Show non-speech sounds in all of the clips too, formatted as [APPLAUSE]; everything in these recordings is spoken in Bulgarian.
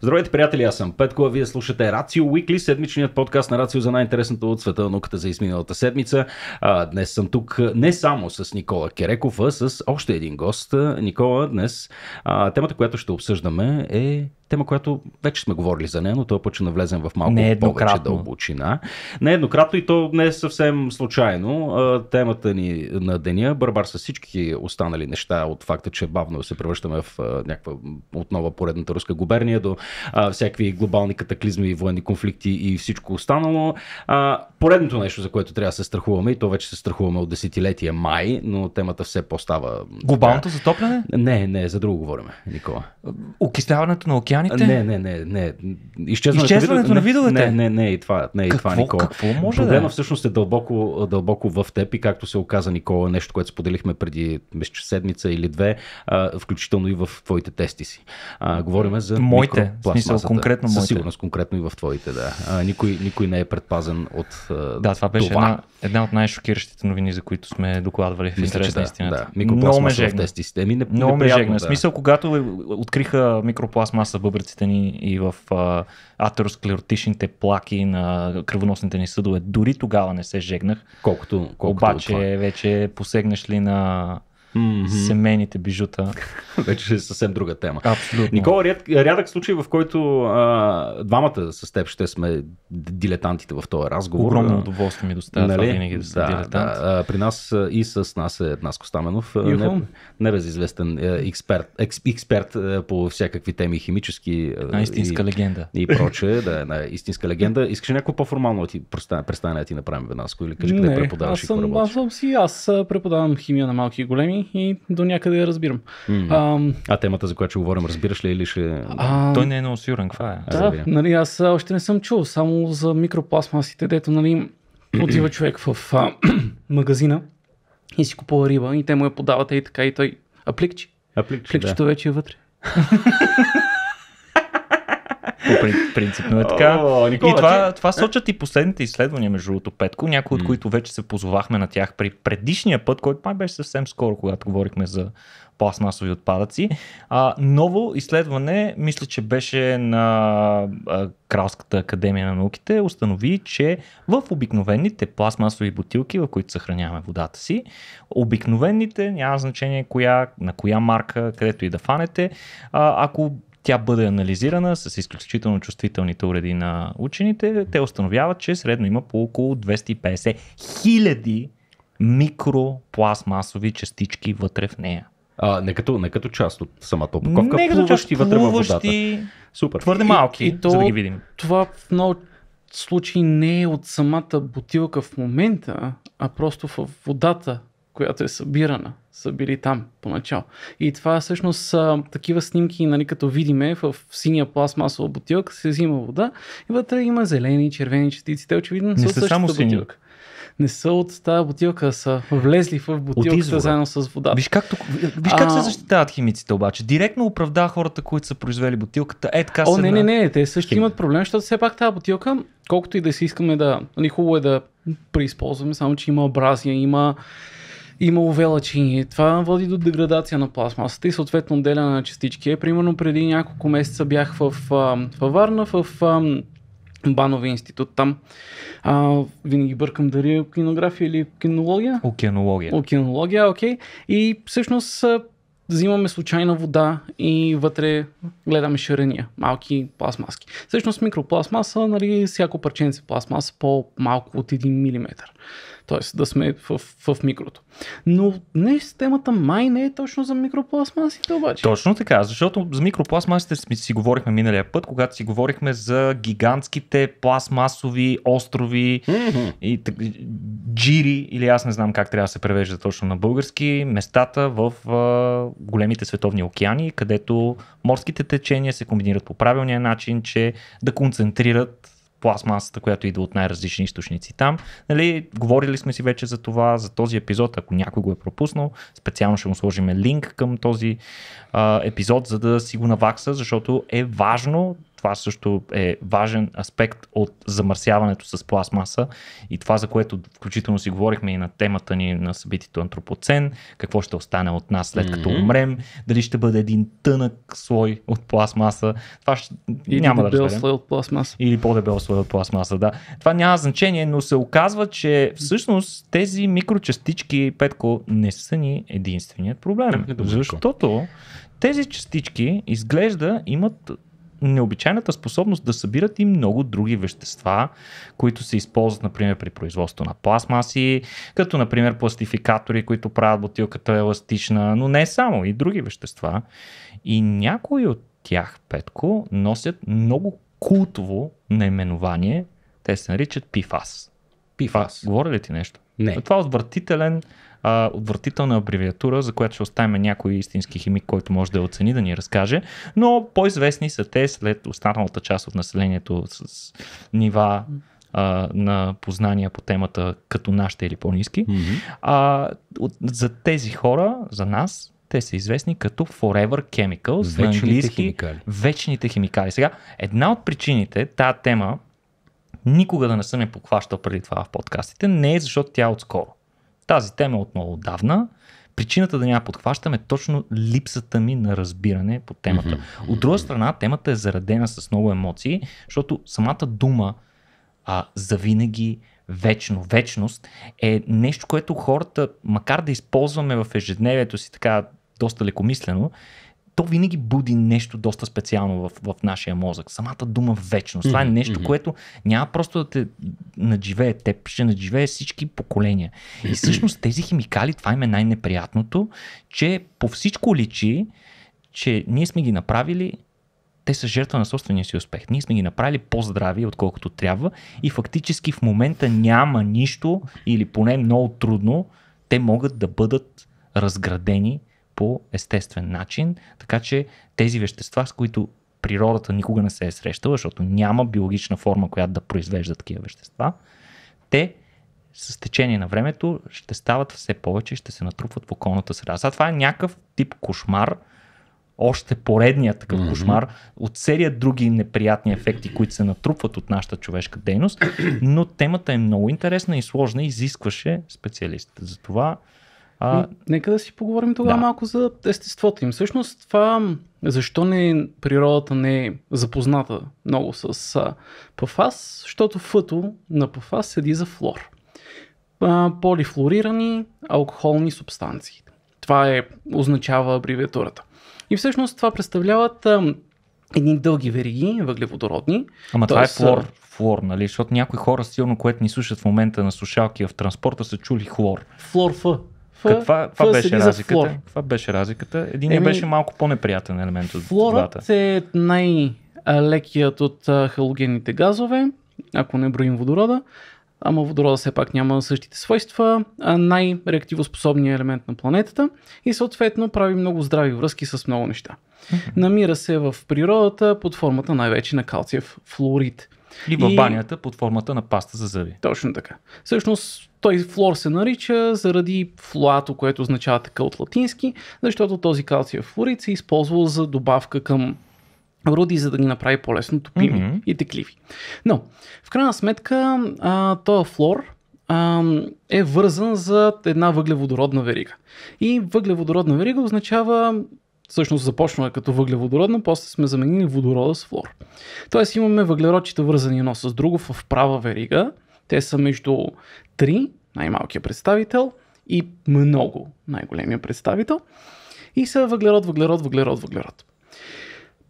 Здравейте, приятели, аз съм Петко, а вие слушате Рацио Уикли, седмичният подкаст на Рацио за най-интересното от света науката за изминалата седмица. А, днес съм тук не само с Никола Кереков, а с още един гост. Никола, днес а, темата, която ще обсъждаме е тема, която вече сме говорили за нея, но този път ще навлезем в малко повече дълбочина. Не еднократно и то не е съвсем случайно. Темата ни на деня, барбар с всички останали неща от факта, че бавно се превръщаме в някаква отнова поредната руска губерния до всякакви глобални катаклизми, военни конфликти и всичко останало. поредното нещо, за което трябва да се страхуваме, и то вече се страхуваме от десетилетия май, но темата все по-става. Глобалното затопляне? Не, не, за друго говорим, Никола. Окисляването на океана социалните? Не, не, не, не. Изчезването, Изчезването на видовете? Не, не, не, и това, не, и това Никола. Какво може Проблема да е? всъщност е дълбоко, дълбоко в теб и както се оказа Никола, нещо, което споделихме преди месец, седмица или две, а, включително и в твоите тести си. А, говорим за Моите, смисъл конкретно моите. Със сигурност конкретно и в твоите, да. А, никой, никой не е предпазен от а, Да, това беше това. Една, една от най-шокиращите новини, за които сме докладвали в интересна да, истината. Да, да. Микропластмаса в тести си. Еми, не, много ме жегна. Да. Смисъл, когато откриха микропластмаса в бъбреците ни и в а, атеросклеротичните плаки на кръвоносните ни съдове. Дори тогава не се жегнах. Колкото, колкото е Обаче това. вече посегнеш ли на mm-hmm. семейните бижута. [LAUGHS] Вече е съвсем друга тема. Абсолютно. Никола, ряд, рядък случай, в който а, двамата с теб ще сме дилетантите в този разговор. Огромно удоволствие ми доставя нали? това винаги да съм да, дилетант. Да, при нас и с нас е Наско Стаменов, не, небезизвестен експерт, експ, експерт по всякакви теми химически. Една истинска и, легенда. И прочее, да, една истинска легенда. Искаш някакво по-формално да ти представяне да ти направим, Наско, или кажи къде преподаваш аз съм, аз съм си, аз преподавам химия на малки и големи и до някъде я разбирам. Mm. А, а темата, за която ще говорим, разбираш ли или ще... А, Той не е много сигурен, каква е? Да, Разбира. нали, аз още не съм чул, само за микропластмасите, дето нали, отива човек в а, [CLEARS THROAT] магазина и си купува риба и те му я подават и така и той апликчи. Апликчи, Апликчето да. вече е вътре. [LAUGHS] По принцип е така. О, Никола, и това, ти... това сочат и последните изследвания, между другото, Петко, някои от които вече се позовахме на тях при предишния път, който май беше съвсем скоро, когато говорихме за пластмасови отпадъци. А, ново изследване, мисля, че беше на а, Кралската академия на науките, установи, че в обикновените пластмасови бутилки, в които съхраняваме водата си, обикновените, няма значение коя, на коя марка, където и да фанете, а, ако тя бъде анализирана с изключително чувствителните уреди на учените. Те установяват, че средно има по около 250 хиляди микропластмасови частички вътре в нея. А, не като, не като част от самата опаковка, не като част, вътре във водата. Супер. Твърде малки, и, и то, за да ги видим. Това в много случаи не е от самата бутилка в момента, а просто в водата която е събирана, са били там поначало. И това всъщност са такива снимки, нали, като видиме в синия пластмасова бутилка се взима вода и вътре има зелени, червени частици. Те очевидно не са, само бутилка. Не са от тази бутилка, са влезли в бутилката заедно с вода. Виж как, виж как а... се защитават химиците обаче. Директно оправда хората, които са произвели бутилката. Е, така О, се не, не, не, те също Хим. имат проблем, защото все пак тази бутилка, колкото и да си искаме да... Нали, хубаво е да преизползваме, само че има образия, има имало велачини. Това води до деградация на пластмасата и съответно отделяне на частички. Е, примерно преди няколко месеца бях в, в Варна, в Банови институт там. А, винаги бъркам дали е кинография или кинология. Океанология. Океанология, окей. И всъщност взимаме случайна вода и вътре гледаме ширения, малки пластмаски. Всъщност микропластмаса, нали, всяко парченце пластмаса по-малко от 1 мм. Тоест да сме в, в микрото. Но не системата май не е точно за микропластмасите обаче. Точно така, защото за микропластмасите си, си говорихме миналия път, когато си говорихме за гигантските пластмасови острови mm-hmm. и так, джири, или аз не знам как трябва да се превежда точно на български, местата в големите световни океани, където морските течения се комбинират по правилния начин, че да концентрират пластмасата, която идва от най-различни източници там. Нали, говорили сме си вече за това, за този епизод, ако някой го е пропуснал, специално ще му сложим линк към този а, епизод, за да си го навакса, защото е важно това също е важен аспект от замърсяването с пластмаса и това, за което включително си говорихме и на темата ни на събитието Антропоцен, какво ще остане от нас след като умрем, дали ще бъде един тънък слой от пластмаса, това ще... Или няма да разберем. слой от пластмаса. Или по-дебел слой от пластмаса, да. Това няма значение, но се оказва, че всъщност тези микрочастички, Петко, не са ни единственият проблем. Защото тези частички изглежда имат необичайната способност да събират и много други вещества, които се използват, например, при производство на пластмаси, като, например, пластификатори, които правят бутилката еластична, но не само, и други вещества. И някои от тях, Петко, носят много култово наименование. Те се наричат PFAS. PFAS. Говоря ли ти нещо? Не. Това е отвратителен а, отвратителна абревиатура, за която ще оставим някой истински химик, който може да я оцени, да ни разкаже. Но по-известни са те след останалата част от населението с, с нива а, на познания по темата като нашите или по-низки. Mm-hmm. А, от, за тези хора, за нас, те са известни като Forever Chemicals, вечните английски химикали. вечните химикали. Сега, една от причините тази тема никога да не съм я е похващал преди това в подкастите, не е защото тя е отскоро. Тази тема е отново отдавна. Причината да няма подхващаме е точно липсата ми на разбиране по темата. От друга страна, темата е заредена с много емоции, защото самата дума а, завинаги, вечно, вечност е нещо, което хората, макар да използваме в ежедневието си така доста лекомислено, то винаги буди нещо доста специално в, в нашия мозък. Самата дума вечност. Това е нещо, което няма просто да те надживее теб, ще надживее всички поколения. И всъщност тези химикали, това им е най-неприятното, че по всичко личи, че ние сме ги направили те са жертва на собствения си успех. Ние сме ги направили по-здрави, отколкото трябва и фактически в момента няма нищо или поне много трудно, те могат да бъдат разградени по естествен начин, така че тези вещества, с които природата никога не се е срещала, защото няма биологична форма, която да произвежда такива вещества, те с течение на времето ще стават все повече и ще се натрупват в околната среда. Сега това е някакъв тип кошмар, още поредният такъв mm-hmm. кошмар от серия други неприятни ефекти, които се натрупват от нашата човешка дейност, но темата е много интересна и сложна и изискваше специалистите. Затова а... Ами, нека да си поговорим тогава да. малко за естеството им. Всъщност това, защо не природата не е запозната много с а, пафас, защото фъто на пафас седи за флор. А, полифлорирани алкохолни субстанции. Това е, означава абревиатурата. И всъщност това представляват а, едни дълги вериги въглеводородни. Ама това е флор, флор, нали? Защото някои хора, силно, което ни слушат в момента на слушалки в транспорта, са чули хлор. Флор Ф. Ф, Каква, каква беше разликата? Каква беше разликата? Един Еми, беше малко по-неприятен елемент от флорът двата. е най-лекият от халогенните газове, ако не броим водорода, ама водорода все пак няма същите свойства, най-реактивоспособният елемент на планетата и съответно прави много здрави връзки с много неща. Намира се в природата под формата най-вече на калциев флорид. Или в и... банята под формата на паста за зъби. Точно така. Всъщност той флор се нарича заради флуато, което означава така от латински, защото този калция флорид се е използвал за добавка към роди, за да ги направи по-лесно топими mm-hmm. и текливи. Но, в крайна сметка, а, този флор а, е вързан за една въглеводородна верига. И въглеводородна верига означава Всъщност започна като въглеводородна, после сме заменили водорода с флор. Тоест имаме въглеродчета вързани едно с друго в права верига. Те са между 3, най-малкият представител, и много, най-големия представител. И са въглерод, въглерод, въглерод, въглерод.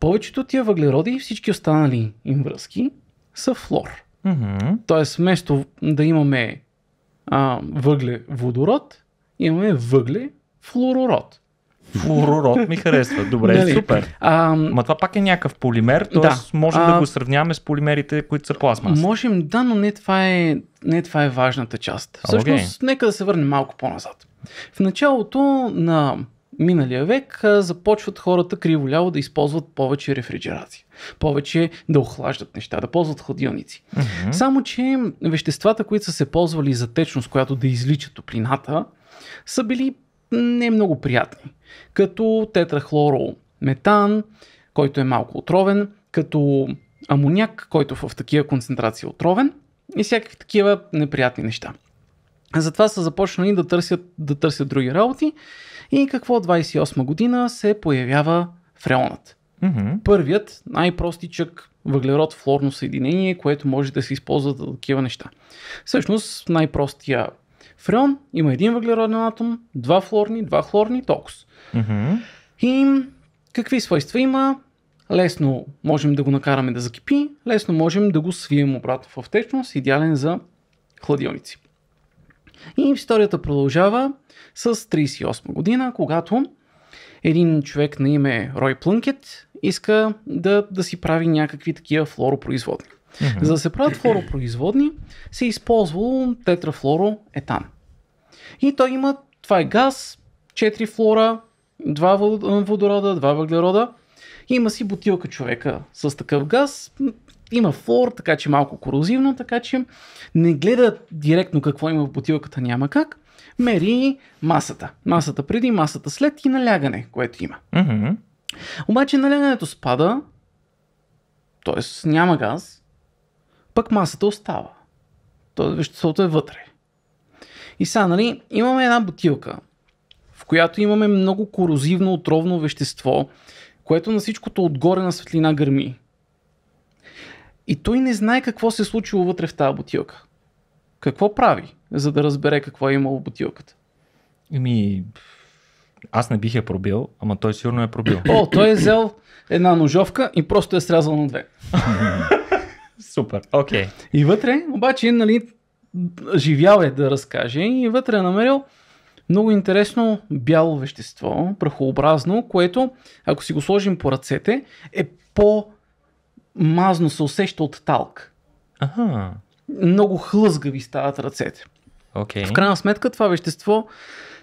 Повечето тия въглероди и всички останали им връзки са флор. Mm-hmm. Тоест, вместо да имаме а, въгле водород, имаме въгле флорород флуорород ми харесва. Добре, нали? супер. А, Ма това пак е някакъв полимер, т.е. Да. можем а, да го сравняваме с полимерите, които са пластмаса. Можем, да, но не това е, не това е важната част. А, Всъщност, okay. нека да се върнем малко по-назад. В началото на миналия век започват хората криволяво да използват повече рефрижерация, повече да охлаждат неща, да ползват хладилници. Mm-hmm. Само, че веществата, които са се ползвали за течност, която да излича топлината, са били не много приятни като тетрахлорометан, който е малко отровен, като амоняк, който в такива концентрации е отровен и всякакви такива неприятни неща. Затова са започнали да търсят, да търсят други работи и какво 28 година се появява фреонът. Mm-hmm. Първият най-простичък въглерод флорно съединение, което може да се използва за такива неща. Всъщност най-простия фреон има един въглероден атом, два флорни, два хлорни, токс. Mm-hmm. И какви свойства има? Лесно можем да го накараме да закипи, лесно можем да го свием обратно в течност, идеален за хладилници. И историята продължава с 38 година, когато един човек на име Рой Плънкет иска да, да си прави някакви такива флоропроизводни. За да се правят флоропроизводни, се е използвало тетрафлороетан. И той има, това е газ, 4 флора, 2 водорода, 2 въглерода. Има си бутилка човека с такъв газ, има флор, така че малко корозивно, така че не гледа директно какво има в бутилката, няма как. Мери масата. Масата преди, масата след и налягане, което има. Mm-hmm. Обаче налягането спада, т.е. няма газ, пък масата остава. Тоест веществото е вътре. И сега, нали, имаме една бутилка, в която имаме много корозивно, отровно вещество, което на всичкото отгоре на светлина гърми. И той не знае какво се е случило вътре в тази бутилка. Какво прави, за да разбере какво е имало в бутилката? Еми, аз не бих я пробил, ама той сигурно е пробил. О, той е взел една ножовка и просто е срязал на две. [LAUGHS] Супер, окей. Okay. И вътре, обаче, нали, живял е да разкаже и вътре е намерил много интересно бяло вещество, прахообразно, което, ако си го сложим по ръцете, е по-мазно се усеща от талк. Ага. Много хлъзгави стават ръцете. Okay. В крайна сметка това вещество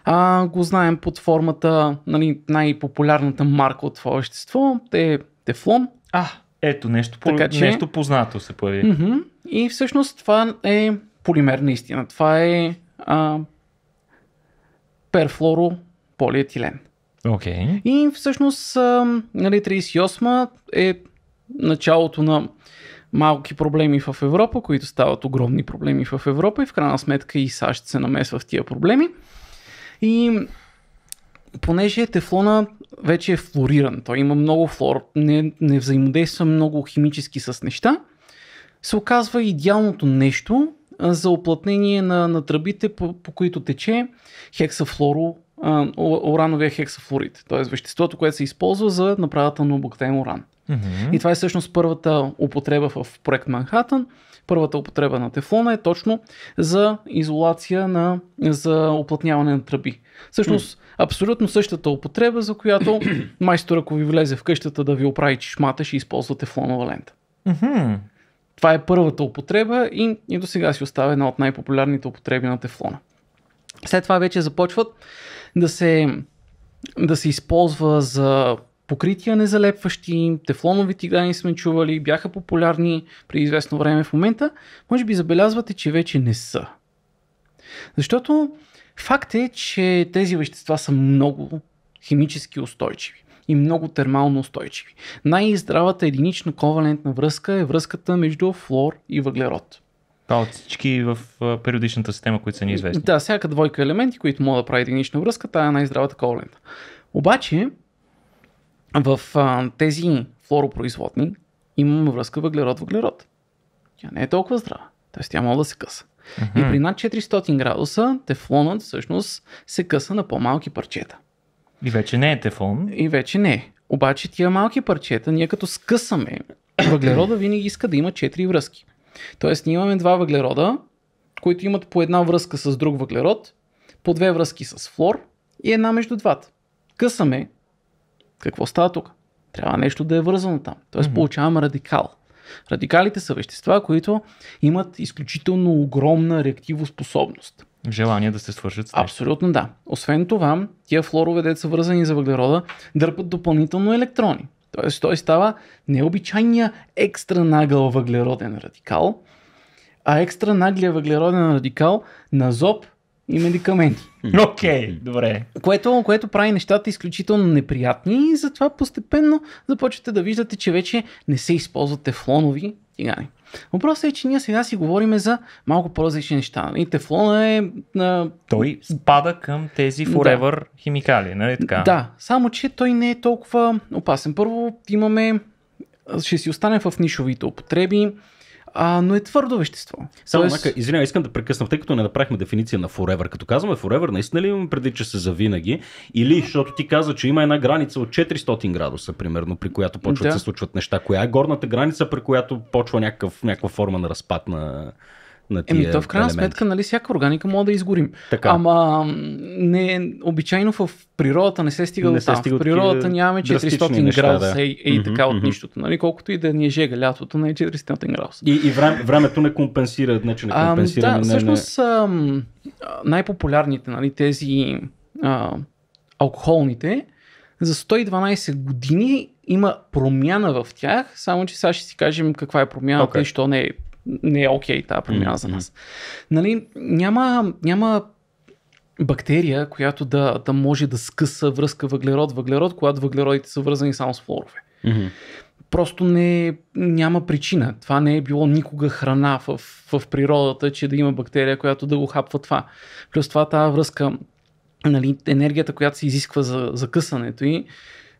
а, го знаем под формата, нали, най-популярната марка от това вещество е тефлон. А, ето, нещо, по- така, че... нещо познато се появи. Mm-hmm. И всъщност това е полимер наистина. Това е а, перфлоро полиетилен. Okay. И всъщност а, нали, 38 е началото на малки проблеми в Европа, които стават огромни проблеми в Европа и в крайна сметка и САЩ се намесва в тия проблеми. И понеже тефлона вече е флориран. Той има много флор, не, не взаимодейства много химически с неща. Се оказва идеалното нещо за оплътнение на, на тръбите, по, по които тече хексафлоро, урановия хексафлорид, т.е. веществото, което се използва за направата на обогатен уран. Mm-hmm. И това е всъщност първата употреба в проект Манхатън. Първата употреба на тефлона е точно за изолация на, за оплътняване на тръби. Всъщност, абсолютно същата употреба, за която [COUGHS] майстор, ако ви влезе в къщата да ви оправи чешмата, ще използва тефлонова лента. Това е първата употреба и, и до сега си остава една от най-популярните употреби на тефлона. След това вече започват да се, да се използва за покрития не залепващи, тефлонови тигани сме чували, бяха популярни при известно време в момента, може би забелязвате, че вече не са. Защото факт е, че тези вещества са много химически устойчиви и много термално устойчиви. Най-здравата единична ковалентна връзка е връзката между флор и въглерод. Това от всички в периодичната система, които са ни известни. Да, всяка двойка елементи, които могат да правят единична връзка, тая е най-здравата ковалентна. Обаче, в а, тези флоропроизводни имаме връзка въглерод-въглерод. Тя не е толкова здрава. Тоест тя може да се къса. Uh-huh. И при над 400 градуса тефлонът всъщност се къса на по-малки парчета. И вече не е тефлон. И вече не е. Обаче тия малки парчета, ние като скъсаме, [CLEARS THROAT] въглерода винаги иска да има 4 връзки. Тоест ние имаме два въглерода, които имат по една връзка с друг въглерод, по две връзки с флор и една между двата. Късаме какво става тук? Трябва нещо да е вързано там. Тоест mm-hmm. получавам радикал. Радикалите са вещества, които имат изключително огромна реактивоспособност. Желание да се свържат с нещо. Абсолютно да. Освен това, тия флорове, де са вързани за въглерода, дърпат допълнително електрони. Тоест той става необичайния екстра нагъл въглероден радикал, а екстра наглия въглероден радикал на зоб и медикаменти. Окей, okay, добре. Което, което прави нещата изключително неприятни и затова постепенно започвате да виждате, че вече не се използват тефлонови тигани. Въпросът е, че ние сега си говорим за малко по-различни неща. И тефлона е... А... Той спада към тези forever да. химикали, нали така? Да, само че той не е толкова опасен. Първо имаме... Ще си останем в нишовите употреби а, но е твърдо вещество. Само, Тоест... извинявай, искам да прекъсна, тъй като не направихме дефиниция на forever. Като казваме forever, наистина ли имаме преди, че се завинаги? Или, защото ти каза, че има една граница от 400 градуса, примерно, при която почват да се случват неща. Коя е горната граница, при която почва някакъв, някаква форма на разпад на на тия Еми, то в крайна елементи. сметка, нали, всяка органика може да изгорим. Така. Ама не, обичайно в природата не се стига не до там. В природата нямаме 400 градуса да. и, и mm-hmm, така от mm-hmm. нищото. Нали, колкото и да ни е жега лятото, не е 400 градуса. И, и време, времето не компенсира, значи не че не компенсира. А, да, не, всъщност не... най-популярните, нали, тези а, алкохолните, за 112 години има промяна в тях, само че сега ще си кажем каква е промяната okay. и що не е не е окей okay, тази промяна mm-hmm. за нас. Нали, няма, няма бактерия, която да, да може да скъса връзка въглерод-въглерод, когато въглеродите са вързани само с флорове. Mm-hmm. Просто не, няма причина. Това не е било никога храна в, в природата, че да има бактерия, която да го хапва това. Плюс това тази връзка, нали, енергията, която се изисква за, за късането и,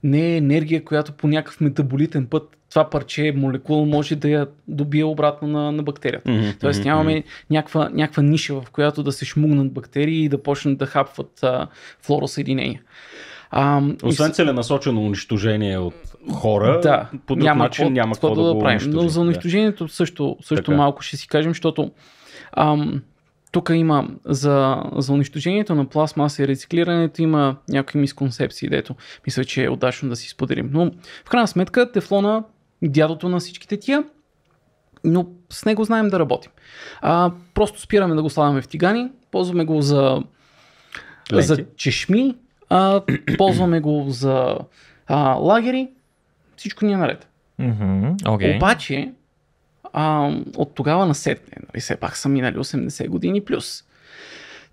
не е енергия, която по някакъв метаболитен път това парче молекул може да я добие обратно на, на бактерията. Mm-hmm. Тоест нямаме някаква, някаква ниша, в която да се шмугнат бактерии и да почнат да хапват а, флоросъединения. А, Освен и... целенасочено унищожение от хора, да, по друг няма начин няма какво да, да го правим. Унищожи. Но за унищожението също, също малко ще си кажем, защото ам, тук има за, за унищожението на пластмаса и рециклирането има някои мисконцепции, дето мисля, че е удачно да си споделим. Но в крайна сметка тефлона дядото на всичките тия, но с него знаем да работим. А, просто спираме да го славяме в тигани, ползваме го за, за чешми, а, [CLEARS THROAT] ползваме го за а, лагери, всичко ни е наред. Mm-hmm. Okay. Обаче, а, от тогава насетне, нали, все пак са минали 80 години плюс.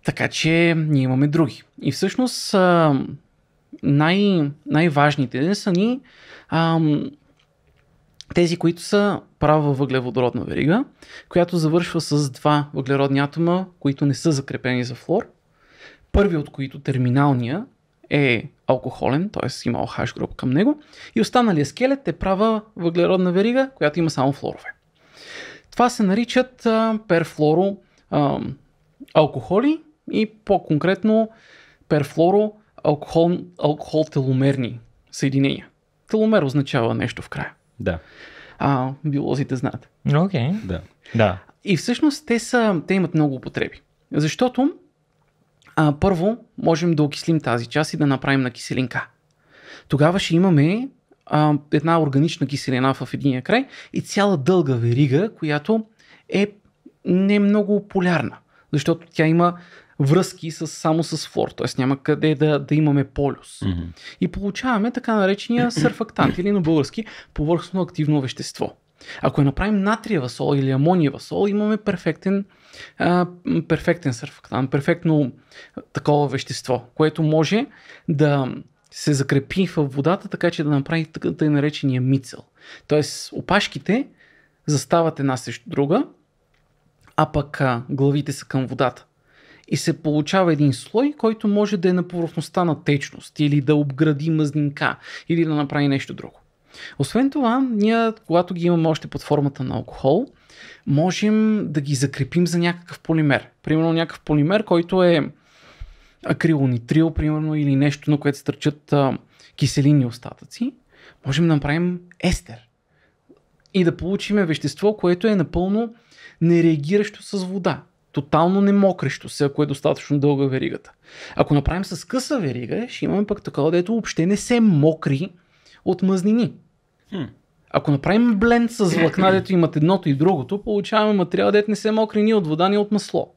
Така че ние имаме други. И всъщност а, най- най-важните са ни А, тези, които са права въглеводородна верига, която завършва с два въглеродни атома, които не са закрепени за флор. Първи от които терминалния е алкохолен, т.е. има OH група към него. И останалия скелет е права въглеродна верига, която има само флорове. Това се наричат а, перфлоро а, алкохоли и по-конкретно перфлоро алкохол, алкохол теломерни съединения. Теломер означава нещо в края. Да. А, биолозите знаят. Окей. Okay. Да. да. И всъщност те, са, те имат много употреби. Защото а, първо можем да окислим тази част и да направим на киселинка. Тогава ще имаме а, една органична киселина в единия край и цяла дълга верига, която е не много полярна, защото тя има връзки с, само с фор, т.е. няма къде да, да имаме полюс. Mm-hmm. И получаваме така наречения [CLEARS THROAT] сърфактант или на български повърхностно активно вещество. Ако я направим натриева сол или амониева сол, имаме перфектен, а, перфектен сърфактант, перфектно такова вещество, което може да се закрепи в водата, така че да направи тъй наречения мицел. Тоест опашките застават една срещу друга, а пък а, главите са към водата и се получава един слой, който може да е на повърхността на течност или да обгради мъзнинка или да направи нещо друго. Освен това, ние, когато ги имаме още под формата на алкохол, можем да ги закрепим за някакъв полимер. Примерно някакъв полимер, който е акрилонитрил, примерно, или нещо, на което стърчат а, киселинни остатъци, можем да направим естер. И да получим вещество, което е напълно нереагиращо с вода тотално не мокрещо се, ако е достатъчно дълга веригата. Ако направим с къса верига, ще имаме пък такова, дето въобще не се мокри от мъзнини. Хм. Ако направим бленд с влакна, дето имат едното и другото, получаваме материал, дето не се мокри ни от вода, ни от масло.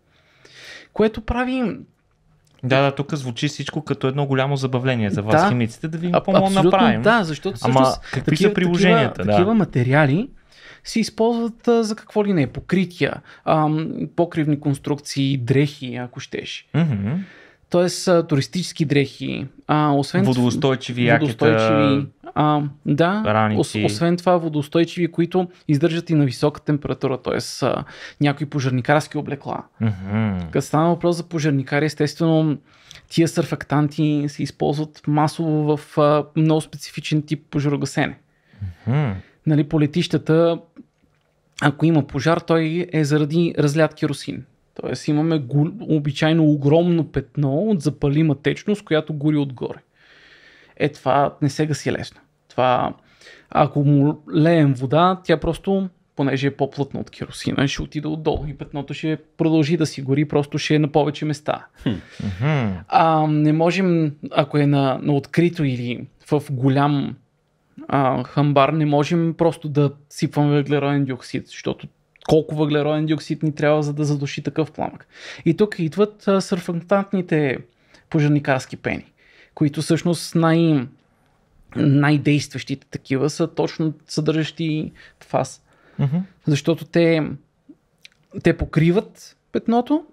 Което прави да, да, тук звучи всичко като едно голямо забавление за вас, да, химиците, да ви им да направим. Да, защото всъщност, Ама, какви такива, са приложенията? Такива, да. такива материали се използват а, за какво ли не, покрития, а, покривни конструкции, дрехи, ако щеш. Mm-hmm. Тоест а, туристически дрехи, а, освен водоустойчиви, водоустойчиви а, да, раници. Ос, освен това водоустойчиви, които издържат и на висока температура, т.е. някои пожарникарски облекла. Mm-hmm. Като стана въпрос за пожарникари, естествено тия сърфактанти се използват масово в а, много специфичен тип пожарогасене. Mm-hmm нали, по летищата, ако има пожар, той е заради разлят керосин. Тоест имаме гул, обичайно огромно петно от запалима течност, която гори отгоре. Е, това не се гаси лесно. Това, ако му леем вода, тя просто, понеже е по-плътна от керосина, ще отиде отдолу и петното ще продължи да си гори, просто ще е на повече места. а, не можем, ако е на, на открито или в голям а, хамбар не можем просто да сипваме въглероден диоксид, защото колко въглероден диоксид ни трябва, за да задуши такъв пламък. И тук идват а, сърфактантните пожарникарски пени, които всъщност най- най-действащите такива са точно съдържащи фаз. Mm-hmm. Защото те, те покриват петното,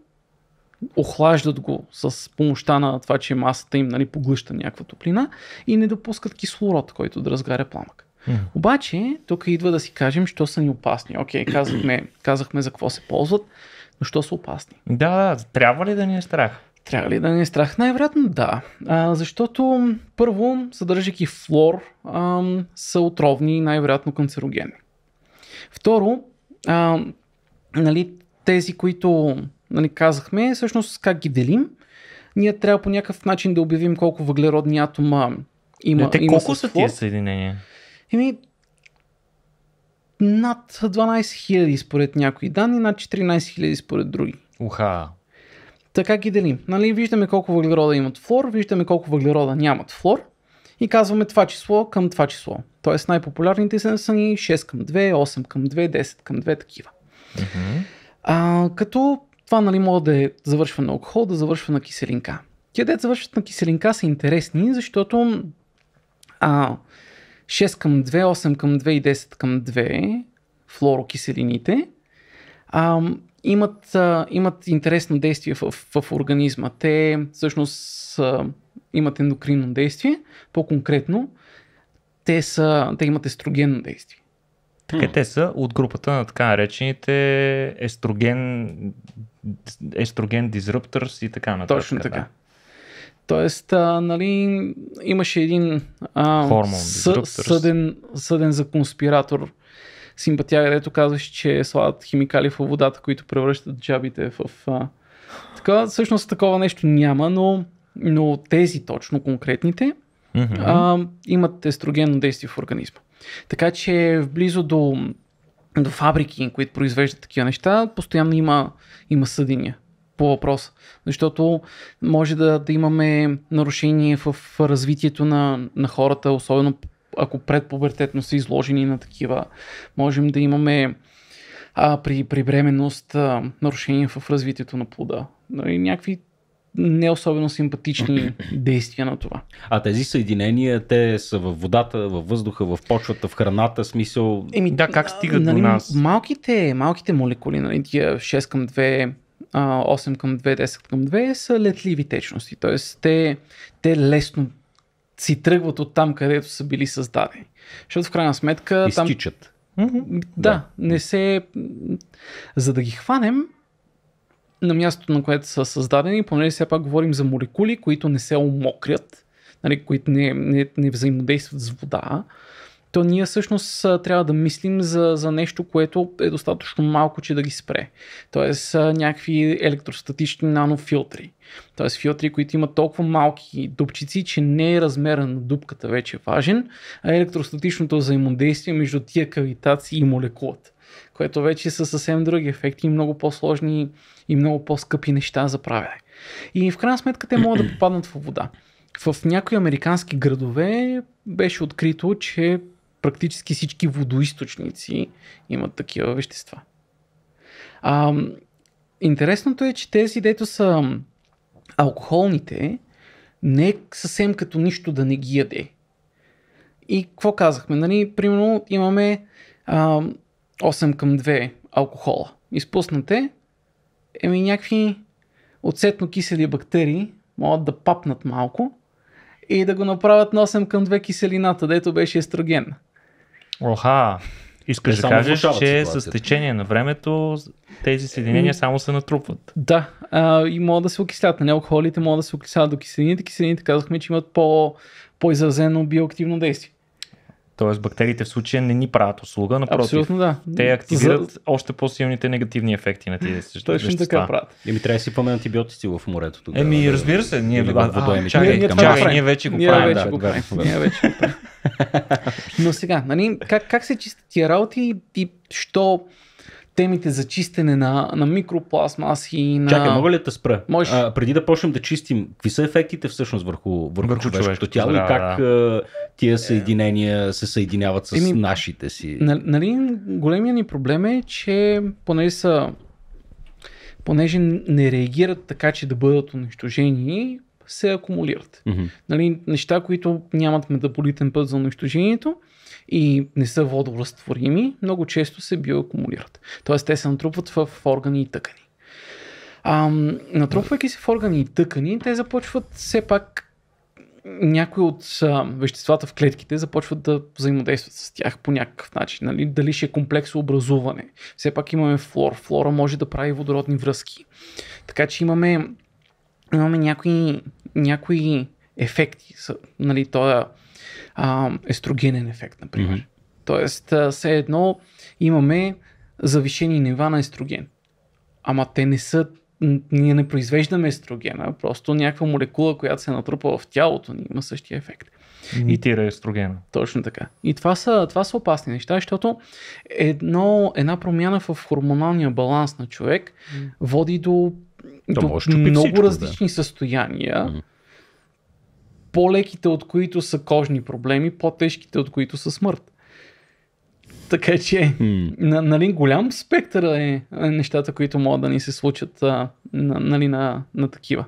охлаждат го с помощта на това, че масата им нали, поглъща някаква топлина и не допускат кислород, който да разгаря пламък. Mm. Обаче, тук идва да си кажем, що са ни опасни. Окей, okay, казахме, казахме за какво се ползват, но що са опасни? Да, да, трябва ли да ни е страх? Трябва ли да ни е страх? Най-вероятно да. А, защото първо, съдържайки флор, а, са отровни и най-вероятно канцерогенни. Второ, а, нали, тези, които нали, казахме, всъщност как ги делим. Ние трябва по някакъв начин да обявим колко въглеродни атома има. Е, те има колко са тия съединения? Еми, над 12 000 според някои данни, над 14 000 според други. Уха! Така ги делим. Нали, виждаме колко въглерода имат флор, виждаме колко въглерода нямат флор и казваме това число към това число. Тоест най-популярните са, са ни 6 към 2, 8 към 2, 10 към 2, такива. Mm-hmm. А, като това нали, може да е завършва на алкохол, да завършва на киселинка. Тия дет завършват на киселинка са интересни, защото а, 6 към 2, 8 към 2 и 10 към 2 флорокиселините а, имат, а, имат интересно действие в, в организма. Те всъщност а, имат ендокринно действие, по-конкретно те, са, те имат естрогенно действие. Така те са от групата на така наречените естроген естроген disruptors и така нататък. Точно така. Да. Тоест, а, нали, имаше един а, Хормон, съ, съден, съден за конспиратор симпатия, където казваш, че слагат химикали в водата, които превръщат джабите в... А... Така, всъщност такова нещо няма, но, но тези точно конкретните mm-hmm. а, имат естрогенно действие в организма. Така че близо до до фабрики, които произвеждат такива неща, постоянно има, има съдения по въпроса. Защото може да, да имаме нарушение в развитието на, на хората, особено ако предпубертетно са изложени на такива. Можем да имаме а, при, при бременност а, нарушение в развитието на плода. и нали, някакви не особено симпатични [CLEARS THROAT] действия на това. А тези съединения, те са във водата, във въздуха, в почвата, в храната, смисъл... Еми, да, как стигат нали, до нас? Малките, малките молекули, нали, тия 6 към 2, 8 към 2, 10 към 2 са летливи течности, т.е. Те, те лесно си тръгват от там, където са били създадени. Защото в крайна сметка... Изтичат. Там... Mm-hmm. Да, да, не се... За да ги хванем, на мястото, на което са създадени, понеже все пак говорим за молекули, които не се омокрят, нали, които не, не, не взаимодействат с вода, то ние всъщност трябва да мислим за, за нещо, което е достатъчно малко, че да ги спре. Тоест някакви електростатични нанофилтри. Тоест филтри, които имат толкова малки дупчици, че не е размера на дупката вече важен, а електростатичното взаимодействие между тия кавитации и молекулата което вече са съвсем други ефекти и много по-сложни и много по-скъпи неща за правене. И в крайна сметка те могат да попаднат в вода. В някои американски градове беше открито, че практически всички водоисточници имат такива вещества. А, интересното е, че тези, дето са алкохолните, не е съвсем като нищо да не ги яде. И какво казахме? Нали, примерно имаме а, 8 към 2 алкохола. Изпуснате, еми някакви оцетно кисели бактерии могат да папнат малко и да го направят на 8 към 2 киселината, дето беше естроген. Оха! Искаш да кажеш, че с течение на времето тези съединения само се натрупват. Да, а, и могат да се окислят. На нали, алкохолите могат да се окислят до киселините. Киселините казахме, че имат по, по-изразено биоактивно действие. Тоест бактериите в случая не ни правят услуга, напротив. Абсолютно да. Те активират За... още по-силните негативни ефекти на тези вещества. Точно така правят. Еми трябва да си пълни антибиотици в морето тогава. Еми разбира се, ние, а, а, чакай, ние, чакай, ние вече го ние правим. Вече да, го правим. Ние вече го правим. [LAUGHS] Но сега, нали, как, как се чистят тия работи и що темите за чистене на, на микропластмаси и на... Чакай, мога ли да спра? Можеш... А, преди да почнем да чистим, какви са ефектите всъщност върху, върху, върху човешкото, човешкото тяло да, и как да. тия съединения се съединяват с Еми, нашите си? Нали, нали големия ни проблем е, че поне са понеже не реагират така, че да бъдат унищожени, се акумулират. Mm-hmm. Нали, неща, които нямат метаболитен път за унищожението, и не са водорастворими, много често се биоакумулират. Тоест те се натрупват в органи и тъкани. А, натрупвайки се в органи и тъкани, те започват все пак някои от а, веществата в клетките започват да взаимодействат с тях по някакъв начин. Нали? Дали ще е комплексно образуване. Все пак имаме флор. Флора може да прави водородни връзки. Така че имаме, имаме някои, някои ефекти. Нали, тоя а, естрогенен ефект, например. Mm-hmm. Тоест, все едно имаме завишени нива на естроген. Ама те не са ние не произвеждаме естрогена, просто някаква молекула, която се натрупа в тялото ни, има същия ефект. Имитира естрогена. Точно така. И това са, това са опасни неща, защото едно, една промяна в хормоналния баланс на човек mm. води до, да, до много всичко, различни да. състояния. Mm по-леките от които са кожни проблеми, по-тежките от които са смърт. Така че, hmm. на, нали, голям спектър е, е нещата, които могат да ни се случат а, на, нали, на, на такива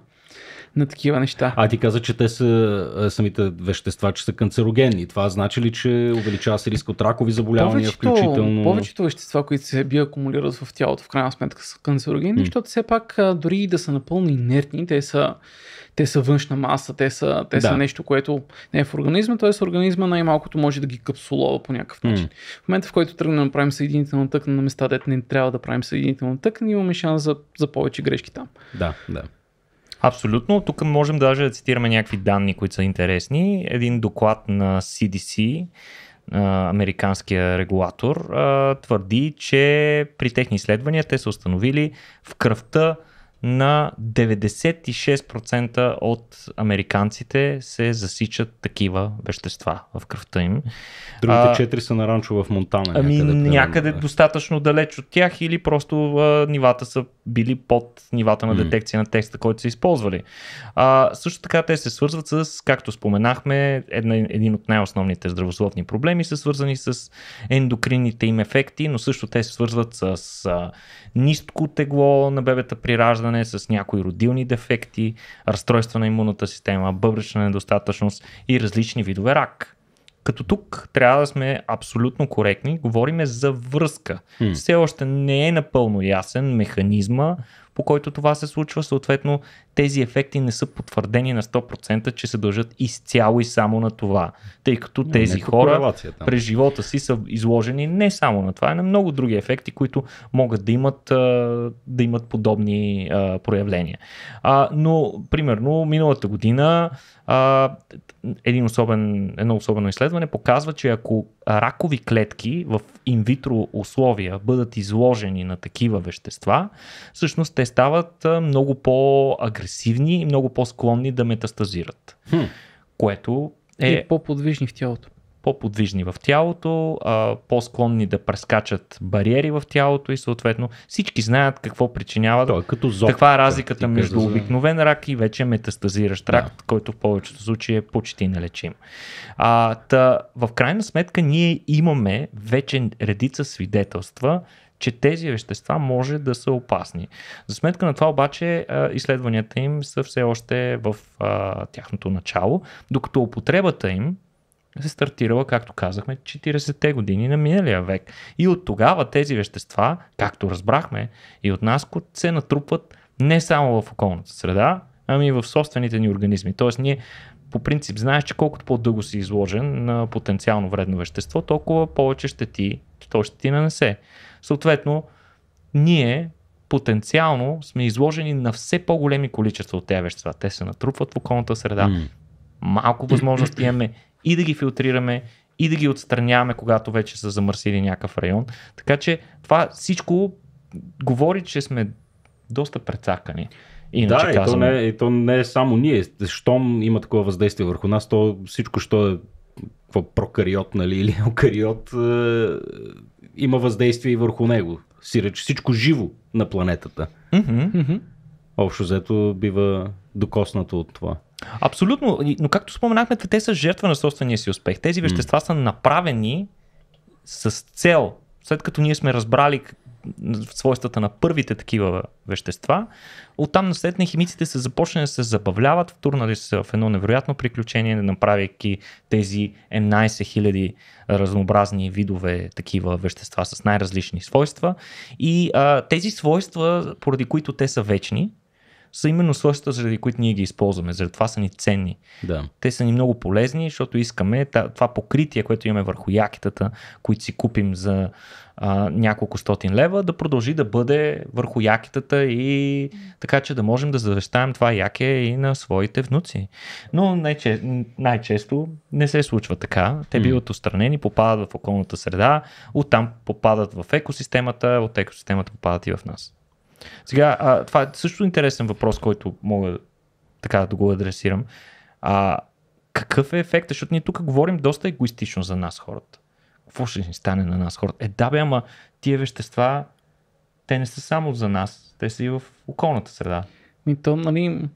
на такива неща. А ти каза, че те са самите вещества, че са канцерогенни. Това значи ли, че увеличава се риск от ракови заболявания повечето, включително? Повечето вещества, които се акумулират в тялото, в крайна сметка са канцерогенни, mm. защото все пак дори и да са напълно инертни, те са, те са външна маса, те, са, те да. са нещо, което не е в организма, т.е. организма най-малкото може да ги капсулова по някакъв начин. Mm. В момента, в който тръгнем да правим съединителна тъкна на места, дето не трябва да правим съединителна тъкна, имаме шанс за, за повече грешки там. Да, да. Абсолютно. Тук можем даже да цитираме някакви данни, които са интересни. Един доклад на CDC, американския регулатор, твърди, че при техни изследвания те са установили в кръвта на 96% от американците се засичат такива вещества в кръвта им. Другите четири 4 са на ранчо в Монтана. Ами някъде, някъде да. достатъчно далеч от тях или просто а, нивата са били под нивата на детекция mm. на текста, който са използвали. А, също така те се свързват с, както споменахме, една, един от най-основните здравословни проблеми са свързани с ендокринните им ефекти, но също те се свързват с а, ниско тегло на бебета при раждане, заболяване, с някои родилни дефекти, разстройства на имунната система, бъбречна недостатъчност и различни видове рак. Като тук трябва да сме абсолютно коректни, говориме за връзка. Все още не е напълно ясен механизма, по който това се случва. Съответно, тези ефекти не са потвърдени на 100%, че се дължат изцяло и само на това, тъй като тези хора през живота си са изложени не само на това, а на много други ефекти, които могат да имат, да имат подобни проявления. Но, примерно, миналата година един особен, едно особено изследване показва, че ако ракови клетки в инвитро условия бъдат изложени на такива вещества, всъщност те стават много по-агресивни и много по-склонни да метастазират. Хм. Което е. И по-подвижни в тялото по-подвижни в тялото, а, по-склонни да прескачат бариери в тялото и съответно всички знаят какво причинява. Той е като зоб, каква е разликата между обикновен рак и вече метастазиращ да. рак, който в повечето случаи е почти налечим. А, та, в крайна сметка ние имаме вече редица свидетелства, че тези вещества може да са опасни. За сметка на това обаче изследванията им са все още в а, тяхното начало, докато употребата им се стартирала, както казахме, 40-те години на миналия век. И от тогава тези вещества, както разбрахме, и от нас се натрупват не само в околната среда, ами и в собствените ни организми. Тоест ние по принцип знаеш, че колкото по-дълго си изложен на потенциално вредно вещество, толкова повече ще ти, то ще ти нанесе. Съответно, ние потенциално сме изложени на все по-големи количества от тези вещества. Те се натрупват в околната среда. Mm. Малко възможности имаме и да ги филтрираме, и да ги отстраняваме, когато вече са замърсили някакъв район. Така че това всичко говори, че сме доста прецакани. Иначе да, казвам... и, то не, е- и то не е само ние. Щом има такова въздействие върху нас, то всичко, що е прокариот нали, или еукариот, е, има въздействие и върху него. Си реч, всичко живо на планетата. Mm-hmm. Общо взето бива докоснато от това. Абсолютно, но както споменахме, те са жертва на собствения си успех. Тези вещества mm. са направени с цел, след като ние сме разбрали свойствата на първите такива вещества, оттам на след на химиците са започнали да се забавляват, втурнали са в едно невероятно приключение, направяйки тези 11 000 разнообразни видове такива вещества с най-различни свойства. И а, тези свойства, поради които те са вечни, са именно свойствата, заради които ние ги използваме. Заради това са ни ценни. Да. Те са ни много полезни, защото искаме това покритие, което имаме върху якетата, които си купим за а, няколко стотин лева, да продължи да бъде върху якетата и така, че да можем да завещаем това яке и на своите внуци. Но най-че, най-често не се случва така. Те биват отстранени, попадат в околната среда, оттам попадат в екосистемата, от екосистемата попадат и в нас. Сега, а, това е също интересен въпрос, който мога така да го адресирам. А, какъв е ефектът? Защото ние тук говорим доста егоистично за нас хората. Какво ще ни стане на нас хората? Е, да бе, ама тия вещества, те не са само за нас, те са и в околната среда. Ми то, нали,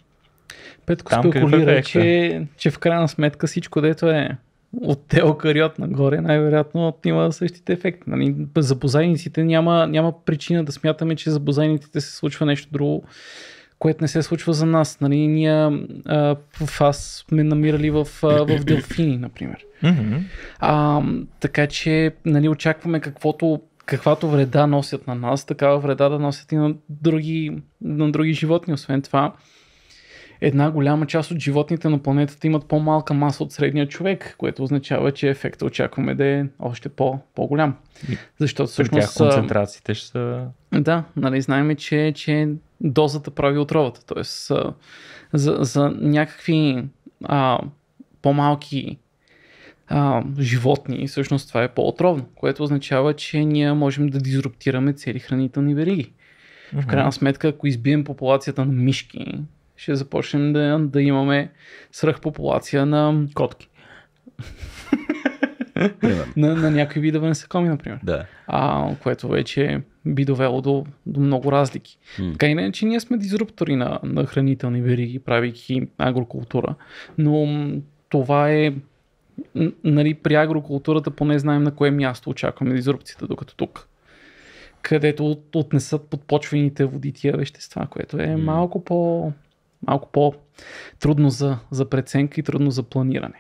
Петко спекулира, е че, че в крайна сметка всичко, дето е от теокариот нагоре, най-вероятно има същите ефекти. Нали? За бозайниците няма, няма причина да смятаме, че за бозайниците се случва нещо друго, което не се случва за нас. Нали? Ние а, в аз сме намирали в, а, в делфини, например. а, така че нали, очакваме каквото каквато вреда носят на нас, такава вреда да носят и на други, на други животни. Освен това, една голяма част от животните на планетата имат по-малка маса от средния човек, което означава, че ефекта очакваме да е още по- голям Защото всъщност... При тях концентрациите ще са... Да, нали, знаем, че, че дозата прави отровата. Тоест, за, за някакви а, по-малки а, животни, всъщност това е по-отровно, което означава, че ние можем да дизруптираме цели хранителни вериги. В крайна сметка, ако избием популацията на мишки, ще започнем да, да имаме свръхпопулация на... Котки. [LAUGHS] на, на някои видове насекоми, например. Да. А, което вече би довело до, до много разлики. Mm. Така иначе ние сме дизруптори на, на хранителни вериги, правейки агрокултура. Но това е нали, при агрокултурата поне знаем на кое място очакваме дизрупцията, докато тук където отнесат подпочвените води тия вещества, което е малко по малко по-трудно за, за преценка и трудно за планиране.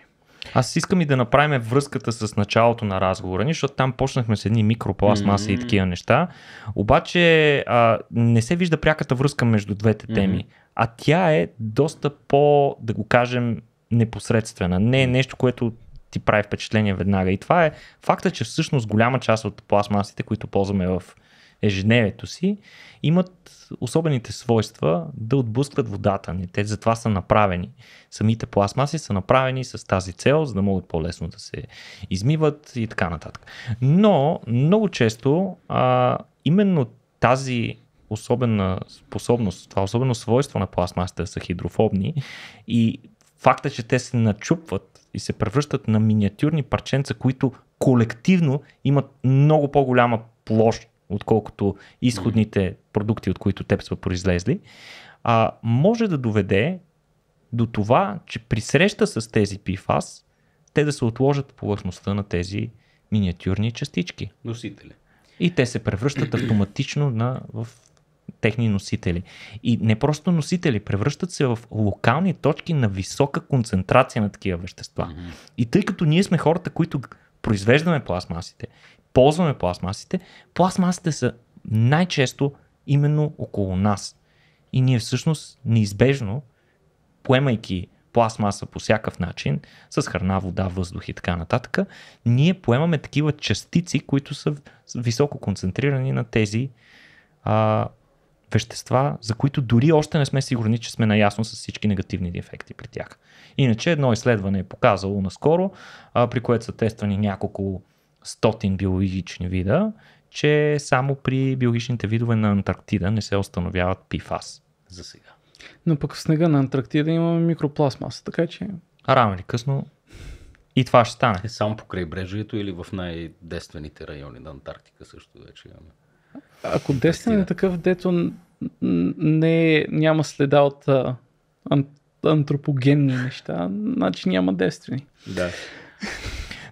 Аз искам и да направим връзката с началото на разговора ни, защото там почнахме с едни микропластмаси mm-hmm. и такива неща. Обаче а, не се вижда пряката връзка между двете теми, mm-hmm. а тя е доста по, да го кажем, непосредствена. Не е нещо, което ти прави впечатление веднага. И това е факта, че всъщност голяма част от пластмасите, които ползваме в ежедневието си, имат особените свойства да отблъскват водата. ни. Те затова са направени. Самите пластмаси са направени с тази цел, за да могат по-лесно да се измиват и така нататък. Но много често а, именно тази особена способност, това особено свойство на пластмасите са хидрофобни и факта, че те се начупват и се превръщат на миниатюрни парченца, които колективно имат много по-голяма площ отколкото изходните продукти, от които те са произлезли, а, може да доведе до това, че при среща с тези PFAS, те да се отложат повърхността на тези миниатюрни частички. Носители. И те се превръщат автоматично на, в техни носители. И не просто носители, превръщат се в локални точки на висока концентрация на такива вещества. Mm-hmm. И тъй като ние сме хората, които произвеждаме пластмасите, ползваме пластмасите, пластмасите са най-често именно около нас. И ние всъщност неизбежно, поемайки пластмаса по всякакъв начин, с храна, вода, въздух и така нататък, ние поемаме такива частици, които са високо концентрирани на тези а, вещества, за които дори още не сме сигурни, че сме наясно с всички негативни ефекти при тях. Иначе едно изследване е показало наскоро, а, при което са тествани няколко стотин биологични вида, че само при биологичните видове на Антарктида не се установяват пифас за сега. Но пък в снега на Антарктида имаме микропластмаса, така че... Рано или късно и това ще стане. Е, само по крайбрежието или в най-действените райони на Антарктика също вече имаме. Ако десен е такъв, дето не, е, няма следа от ан- антропогенни неща, значи няма дествени. Да.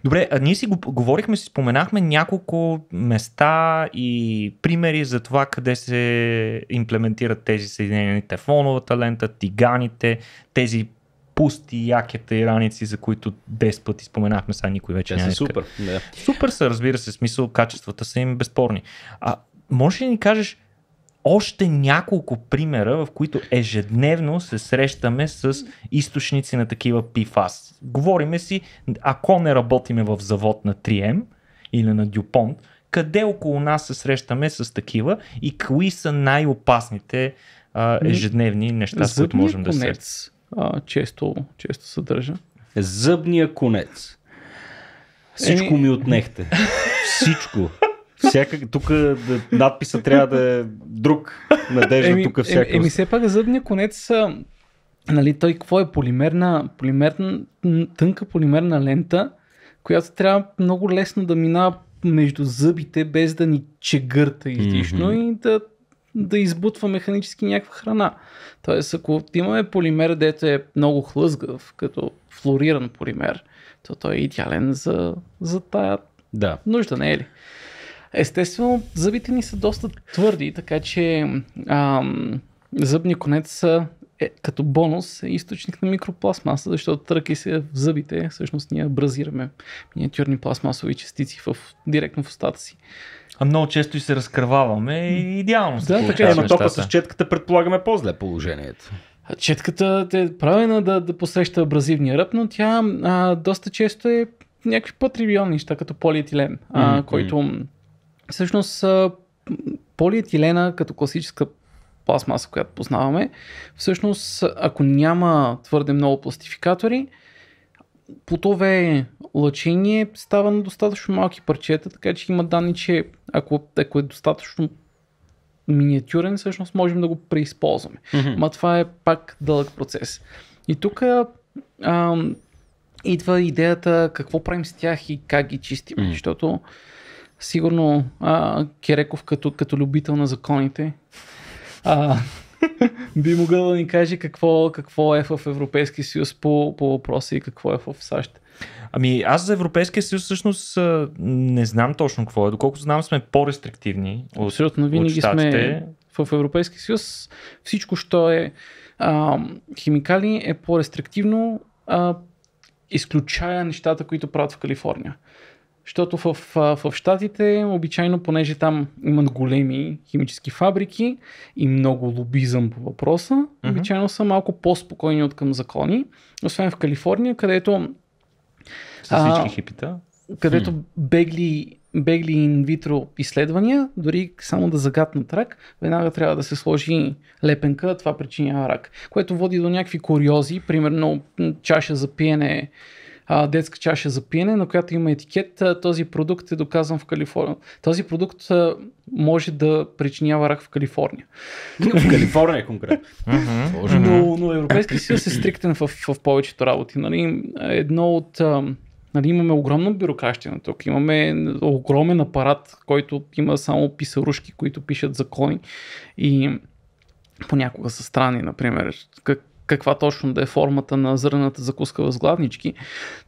Добре, а ние си го говорихме, си споменахме няколко места и примери за това къде се имплементират тези съединените фоновата лента, тиганите, тези пусти якета и раници, за които 10 пъти споменахме, сега никой вече не супер. Да. Супер са, разбира се, смисъл, качествата са им безспорни. А може ли ни кажеш, още няколко примера, в които ежедневно се срещаме с източници на такива PFAS. Говориме си, ако не работиме в завод на 3M или на DuPont, къде около нас се срещаме с такива и кои са най-опасните а, ежедневни неща, с които можем да се конец, а, често, често съдържа. Зъбния конец. Всичко е... ми отнехте. [LAUGHS] Всичко. Всяка, тук е, надписа трябва да е друг. Надежда еми, тук всяка. Еми, еми все пак зъбния конец нали, той какво е полимерна, полимерна, тънка полимерна лента, която трябва много лесно да мина между зъбите, без да ни чегърта излишно mm-hmm. и да, да избутва механически някаква храна. Тоест, ако имаме полимер, дето е много хлъзгав, като флориран полимер, то той е идеален за, за тая да. нужда, не е ли? Естествено, зъбите ни са доста твърди, така че ам, зъбни конец е, като бонус е източник на микропластмаса, защото тръки се в зъбите, всъщност ние бразираме миниатюрни пластмасови частици в, директно в устата си. А много често и се разкърваваме и идеално се Да, така е, но тока с четката предполагаме по-зле положението. Четката е правена да, да посреща абразивния ръб, но тя а, доста често е някакви по-тривиални неща, като полиетилен, mm-hmm. който всъщност полиетилена като класическа пластмаса, която познаваме, всъщност ако няма твърде много пластификатори, плутове лъчение става на достатъчно малки парчета, така че има данни, че ако, ако е достатъчно миниатюрен, всъщност можем да го преизползваме. Mm-hmm. Ма това е пак дълъг процес. И тук идва идеята какво правим с тях и как ги чистим, mm-hmm. защото Сигурно а, Кереков като, като любител на законите а, [LAUGHS] би могъл да ни каже какво, какво е в Европейски съюз по, по въпроса и какво е в САЩ. Ами аз за Европейския съюз всъщност не знам точно какво е. Доколкото знам сме по-рестриктивни от Абсолютно винаги от сме в Европейския съюз. Всичко, що е а, химикали е по-рестриктивно, а, изключая нещата, които правят в Калифорния. Защото в, в Штатите обичайно, понеже там имат големи химически фабрики и много лобизъм по въпроса, mm-hmm. обичайно са малко по-спокойни от към закони. Освен в Калифорния, където... С всички а, хипита? Където hmm. бегли, бегли инвитро изследвания, дори само да загатнат рак, веднага трябва да се сложи лепенка, това причинява рак. Което води до някакви куриози, примерно чаша за пиене а, детска чаша за пиене, на която има етикет. А, този продукт е доказан в Калифорния. Този продукт а, може да причинява рак в Калифорния. В Калифорния конкретно. но, но Европейския съюз е стриктен в, в повечето работи. Нали? Едно от нали, имаме огромно бюрокращина тук, имаме огромен апарат, който има само писарушки, които пишат закони и понякога са страни, например, как, каква точно да е формата на зърната закуска в главнички,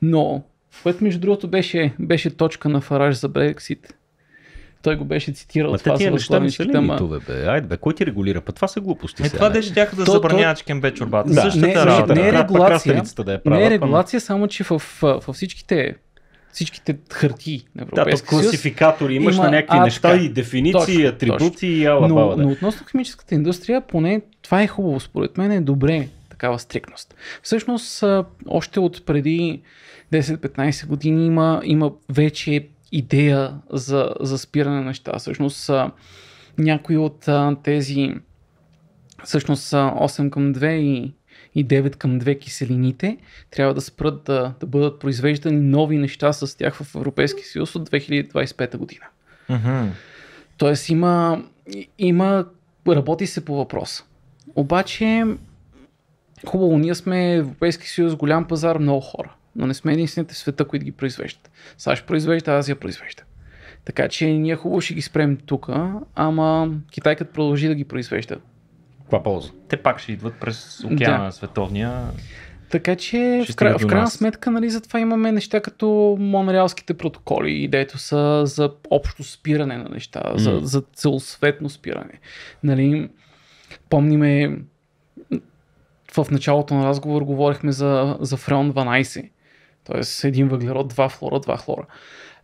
но което между другото беше, беше точка на Фараж за Брексит. Той го беше цитирал Ма, това тия неща не са ли митове, бе? Айде, бе, кой ти регулира? Па това са глупости. Е, сега, това даже тяха да то, забраняват то... кембе чорбата. Да, не, работа, не, не е регулация, да е права, не е регулация само че в, в всичките всичките хартии на Европейския да, съюз. класификатори имаш има, на някакви адка. неща и дефиниции, точно, атрибути точно. и ала Но, да. но относно химическата индустрия, поне това е хубаво според мен, е добре такава стрикност. Всъщност, още от преди 10-15 години има, има вече идея за, за спиране на неща. Всъщност, някои от тези, всъщност 8 към 2 и и 9 към 2 киселините трябва да спрат да, да бъдат произвеждани нови неща с тях в Европейския съюз от 2025 година. mm Тоест има, има, работи се по въпроса. Обаче хубаво, ние сме Европейски съюз, голям пазар, много хора, но не сме единствените в света, които ги произвеждат. САЩ произвежда, Азия произвежда. Така че ние хубаво ще ги спрем тук, ама Китай като продължи да ги произвежда. Каква полза? Те пак ще идват през океана да. световния. Така че в, кра... в крайна сметка нали, затова имаме неща като монреалските протоколи, идеето са за общо спиране на неща, mm. за, за целосветно спиране. Нали, помниме в началото на разговор говорихме за, за фреон 12, т.е. един въглерод, два флора, два хлора,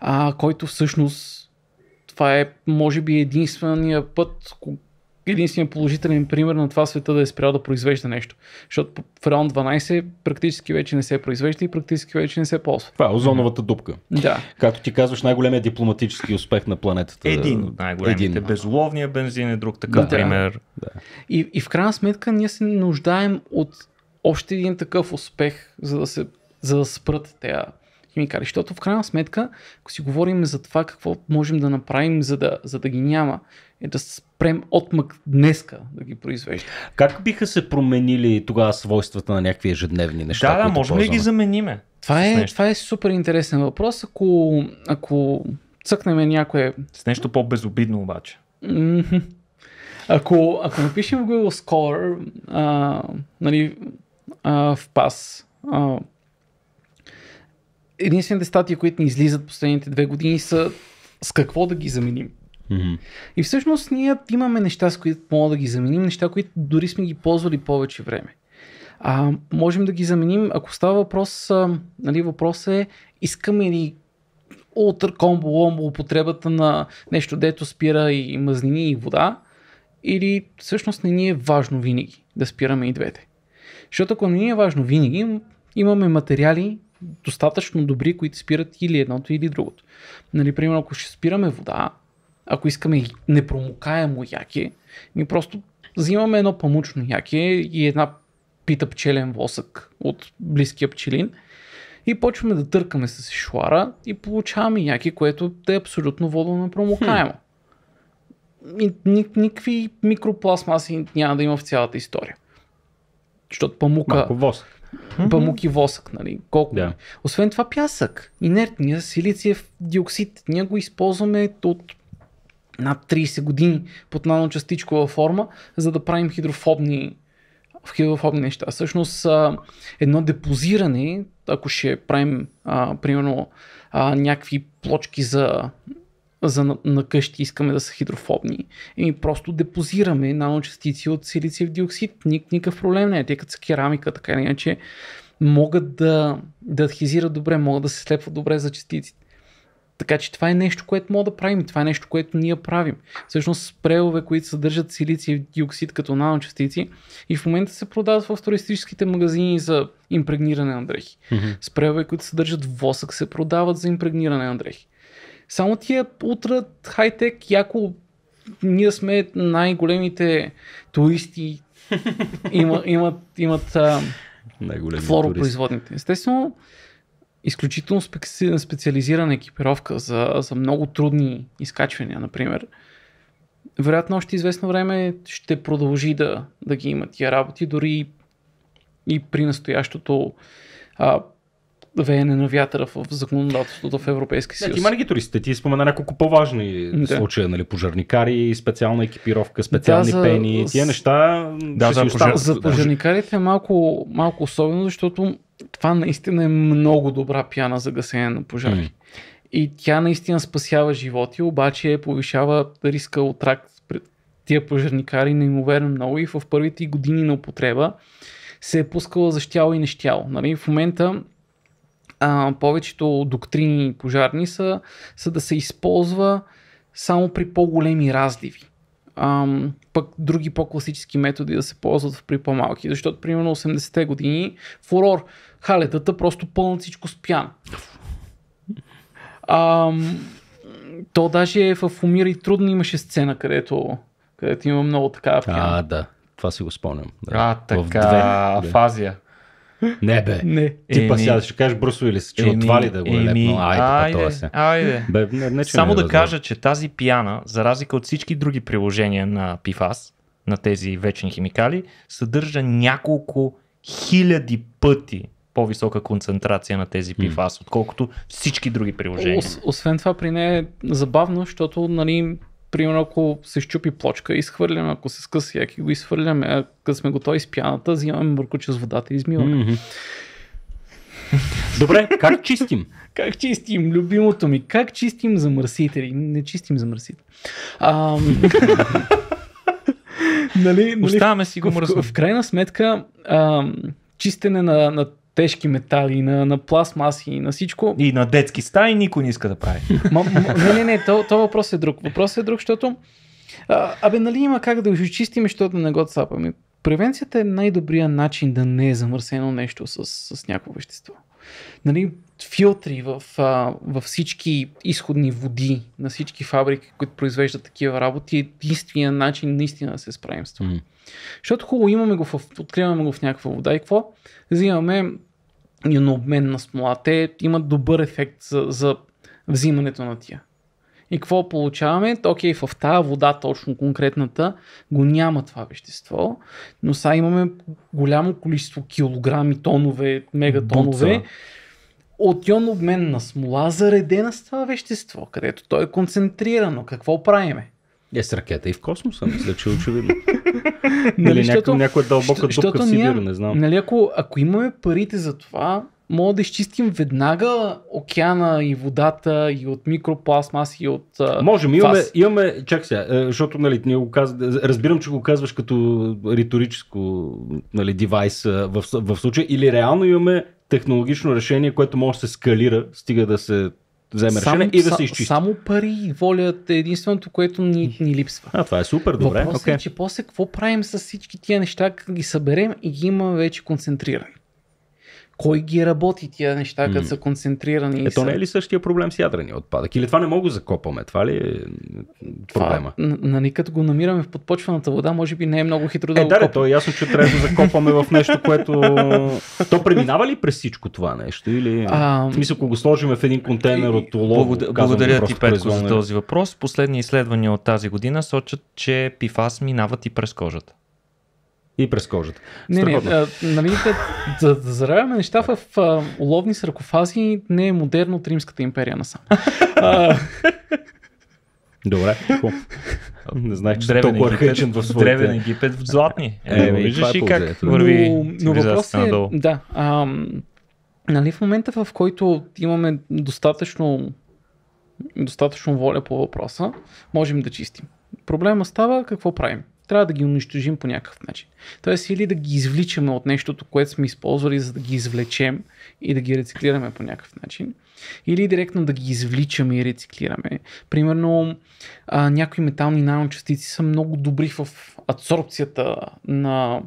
а, който всъщност това е може би единствения път, единствен положителен пример на това света да е спрял да произвежда нещо. Защото в район 12 практически вече не се произвежда и практически вече не се ползва. Това е озоновата дупка. Да. Както ти казваш, най-големият дипломатически успех на планетата. Един. Най-големите. Един. Безловния бензин е друг такъв да. пример. Да. И, и в крайна сметка ние се нуждаем от още един такъв успех, за да се за да спрат тези химикали. Защото в крайна сметка, ако си говорим за това какво можем да направим, за да, за да ги няма, е да спрем отмък днеска да ги произвежда. Как биха се променили тогава свойствата на някакви ежедневни неща? Да, да, можем ли ги замениме? Това е, това е супер интересен въпрос. Ако, ако цъкнем някое... С нещо по-безобидно обаче. Ако, ако напишем в Google Scholar а, нали, а, в пас а, единствените статии, които ни излизат последните две години са с какво да ги заменим. Mm-hmm. И всъщност ние имаме неща, с които мога да ги заменим, неща, които дори сме ги ползвали повече време. А, можем да ги заменим, ако става въпрос, а, нали, въпрос е, искаме ли ултър комбо ломбо употребата на нещо, дето спира и мазнини и вода, или всъщност не ни е важно винаги да спираме и двете. Защото ако не ни е важно винаги, имаме материали, достатъчно добри, които спират или едното, или другото. Нали, примерно, ако ще спираме вода, ако искаме непромокаемо яки, ми просто взимаме едно памучно яки и една пита пчелен восък от близкия пчелин и почваме да търкаме с шуара и получаваме яки, което е абсолютно непромокаемо. Ник- никакви микропластмаси няма да има в цялата история. Защото памука... Малко восък. Памук и восък, нали? Колко Да. Е. Освен това пясък, инертния силициев диоксид, ние го използваме от над 30 години под наночастичкова форма, за да правим хидрофобни в хидрофобни неща. Всъщност едно депозиране, ако ще правим а, примерно а, някакви плочки за за на, на къщи искаме да са хидрофобни. И просто депозираме наночастици от силициев диоксид. Ник, никакъв проблем не е. Те като са керамика, така или иначе, могат да, да адхизират добре, могат да се слепват добре за частиците. Така че това е нещо, което мога да правим. Това е нещо, което ние правим. Всъщност спрелове, които съдържат силициев диоксид като наночастици и в момента се продават в туристическите магазини за импрегниране на дрехи. Mm-hmm. Спрелове, които съдържат восък, се продават за импрегниране на дрехи. Само тия ултра хай-тек, яко ние сме най-големите туристи, има, имат, имат а, флоропроизводните. Естествено, изключително специализирана екипировка за, за много трудни изкачвания, например. Вероятно, още известно време ще продължи да, да ги има тия работи, дори и при настоящото а, веене на вятъра в законодателството в Европейския съюз. Не, ти има ли ги туристите? Ти спомена няколко по-важни да. случаи, нали, пожарникари, специална екипировка, специални да, за... пени, тия неща. Да, за, пожар... за пожарникарите е малко, малко особено, защото това наистина е много добра пяна за гасене на пожари. Mm. И тя наистина спасява животи, обаче повишава риска от рак пред тия пожарникари неимоверно много и в първите години на употреба се е пускала за щяло и нещяло. Нали? В момента а, повечето доктрини пожарни са, са да се използва само при по-големи разливи. А, пък други по-класически методи да се ползват при по-малки. Защото, примерно, 80-те години фурор, халетата просто пълна всичко с пян. А, то даже е в Умира и трудно имаше сцена, където, където има много такава пяна. А, да. Това си го спомням. Да. А, така, в, две, в Азия. Не бе. Не. Ти па сега ще кажеш Брус Уилис, че отвали да го е лепно. Айде, айде, това се. Айде. Бе, не, не, Само да кажа, че тази пиана, за разлика от всички други приложения на PFAS, на тези вечни химикали, съдържа няколко хиляди пъти по-висока концентрация на тези PFAS, отколкото всички други приложения. О, освен това, при нея е забавно, защото нали, примерно ако се щупи плочка, изхвърляме, ако се скъси яки, го изхвърляме, а като сме готови с пяната, взимаме мъркуче с водата и измиваме. Mm-hmm. Добре, как чистим? [LAUGHS] как чистим? Любимото ми. Как чистим замърсители? Не чистим замърсители. А, [LAUGHS] нали, нали, Оставаме си го мръсно. В, в крайна сметка, а, чистене на, на тежки метали, на, на пластмаси, на всичко. И на детски стаи никой не иска да прави. Ма, не, не, не, то, то въпрос е друг. Въпрос е друг, защото а, абе, нали има как да го чистим, защото не го цапаме. Превенцията е най-добрият начин да не е замърсено нещо с, с някакво вещество. Нали, филтри в, а, във всички изходни води на всички фабрики, които произвеждат такива работи е единствения начин наистина да се справим с това. Mm. Защото хубаво, имаме го в, откриваме го в някаква вода и какво? Взимаме на обмен на смола. Те имат добър ефект за, за взимането на тия. И какво получаваме? Окей, в тази вода, точно конкретната, го няма това вещество, но сега имаме голямо количество килограми, тонове, мегатонове от ион обмен на смола, заредена с това вещество, където то е концентрирано. Какво правиме? Е с ракета и в космоса, мисля, че е очевидно. [LAUGHS] нали, защото, някоя дълбока дупка защото, в Сибир, не знам. Нали, ако, ако имаме парите за това, мога да изчистим веднага океана и водата и от микропластмаси, и от а, Можем, имаме, имаме, чак сега, е, защото нали, ние го каз... разбирам, че го казваш като риторическо нали, девайс в, в случая или реално имаме технологично решение, което може да се скалира, стига да се вземе сам, решение и да се изчисти. Само пари и воля е единственото, което ни, ни липсва. А, това е супер, добре. Въпросът okay. е, че после какво правим с всички тия неща, как ги съберем и ги има вече концентрирани. Кой ги работи тия неща, като са концентрирани? Ето са... не е ли същия проблем с ядрения отпадък? Или това не мога да закопаме? Това ли е проблема? Това, нали, като го намираме в подпочваната вода, може би не е много хитро да е, го да, то е ясно, че трябва да закопаме в нещо, което... То преминава ли през всичко това нещо? Или... А... В смисъл, ако го сложим в един контейнер от олово... Благодаря, благодаря ти, Петко, за този въпрос. Последни изследвания от тази година сочат, че пифас минават и през кожата. И през кожата. Не, Страхотно. не, а, нали, да, да, да заравяме неща в а, уловни саркофази не е модерно от Римската империя насам. а... Добре, хубаво. Не знаех, че древен толкова архаичен в своите... Древен Египет в златни. Е, е, ами, виждаш е и е как върви но, но въпросът е, надолу. Да, а, нали в момента в който имаме достатъчно достатъчно воля по въпроса, можем да чистим. Проблема става какво правим трябва да ги унищожим по някакъв начин. Тоест или да ги извличаме от нещото, което сме използвали, за да ги извлечем и да ги рециклираме по някакъв начин, или директно да ги извличаме и рециклираме. Примерно а, някои метални наночастици са много добри в адсорбцията на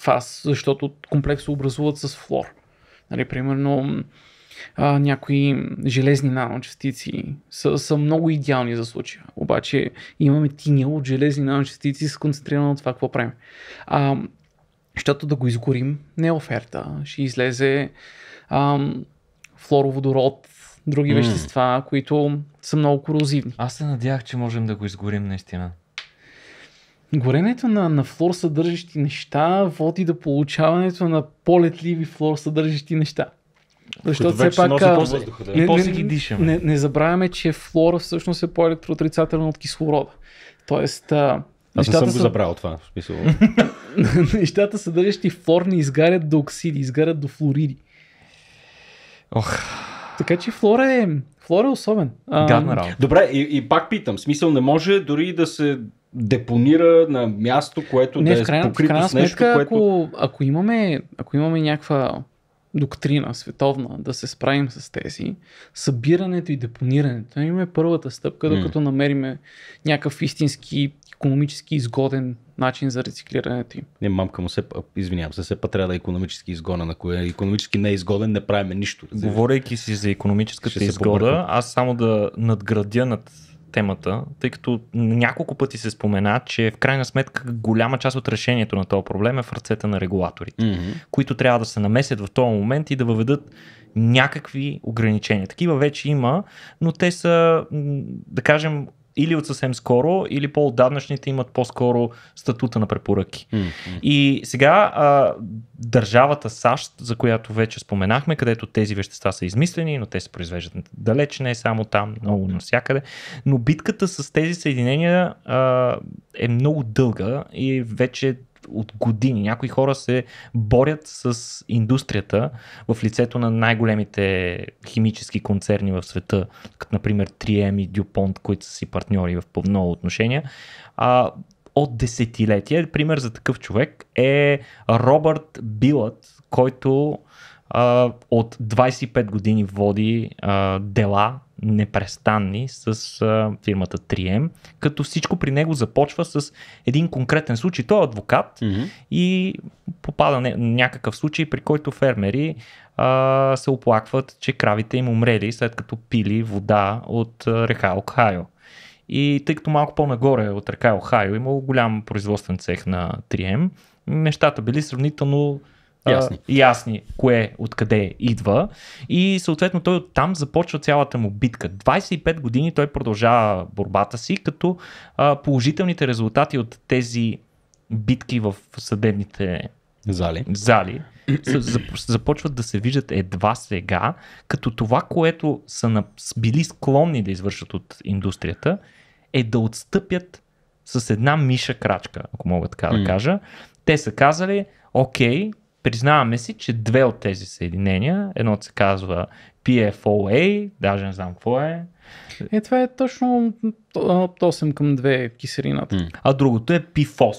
фаз, защото комплексо образуват с флор. Нали, примерно а, някои железни наночастици са, са много идеални за случая. Обаче имаме тиня от железни наночастици с концентрирано на това какво правим. А, защото да го изгорим не е оферта. Ще излезе ам, флороводород, други mm. вещества, които са много корозивни. Аз се надявах, че можем да го изгорим наистина. Горенето на, на флор съдържащи неща води до получаването на полетливи флор съдържащи неща. Защото все пак. Въздуха, да. не, не, ги дишаме. Не, не забравяме, че флора всъщност е по-електроотрицателна от кислорода. Тоест. А, Аз не съм го забрал това. В смисъл. [LAUGHS] нещата, съдържащи флорни, изгарят до оксиди, изгарят до флориди. Ох. Така че флора е, флора е особен. Гадна Добре, и, и пак питам. Смисъл не може дори да се депонира на място, което не, да е покрито с нещо, сметка, което... Ако, ако, имаме, ако имаме някаква доктрина, световна, да се справим с тези, събирането и депонирането им е първата стъпка, докато намериме някакъв истински економически изгоден начин за рециклирането им. Не, мамка му се, извинявам се, все пак трябва да е економически изгонен. Ако е економически неизгоден, не правиме нищо. Говорейки си за економическата изгода, аз само да надградя над темата, тъй като няколко пъти се спомена, че в крайна сметка голяма част от решението на този проблем е в ръцете на регулаторите, mm-hmm. които трябва да се намесят в този момент и да въведат някакви ограничения. Такива вече има, но те са, да кажем, или от съвсем скоро, или по-отдавнашните имат по-скоро статута на препоръки. Mm-hmm. И сега а, държавата САЩ, за която вече споменахме, където тези вещества са измислени, но те се произвеждат далеч, не само там, много навсякъде, но битката с тези съединения а, е много дълга и вече от години. Някои хора се борят с индустрията в лицето на най-големите химически концерни в света, като например 3M и DuPont, които са си партньори в много отношения. А, от десетилетия. Пример за такъв човек е Робърт Билът, който а, от 25 години води а, дела непрестанни с а, фирмата 3M, като всичко при него започва с един конкретен случай. Той е адвокат mm-hmm. и попада не, някакъв случай, при който фермери а, се оплакват, че кравите им умрели след като пили вода от река Охайо. И тъй като малко по-нагоре от река Охайо имало голям производствен цех на 3M, нещата били сравнително ясни. А, ясни кое откъде идва. И съответно той оттам започва цялата му битка. 25 години той продължава борбата си, като а, положителните резултати от тези битки в съдебните зали, зали започват да се виждат едва сега, като това, което са били склонни да извършат от индустрията, е да отстъпят с една миша крачка, ако мога така да кажа. Те са казали, окей, Признаваме си, че две от тези съединения, едно се казва PFOA, даже не знам какво е. Е, това е точно 8 към 2 киселината. Mm. А другото е PFOS.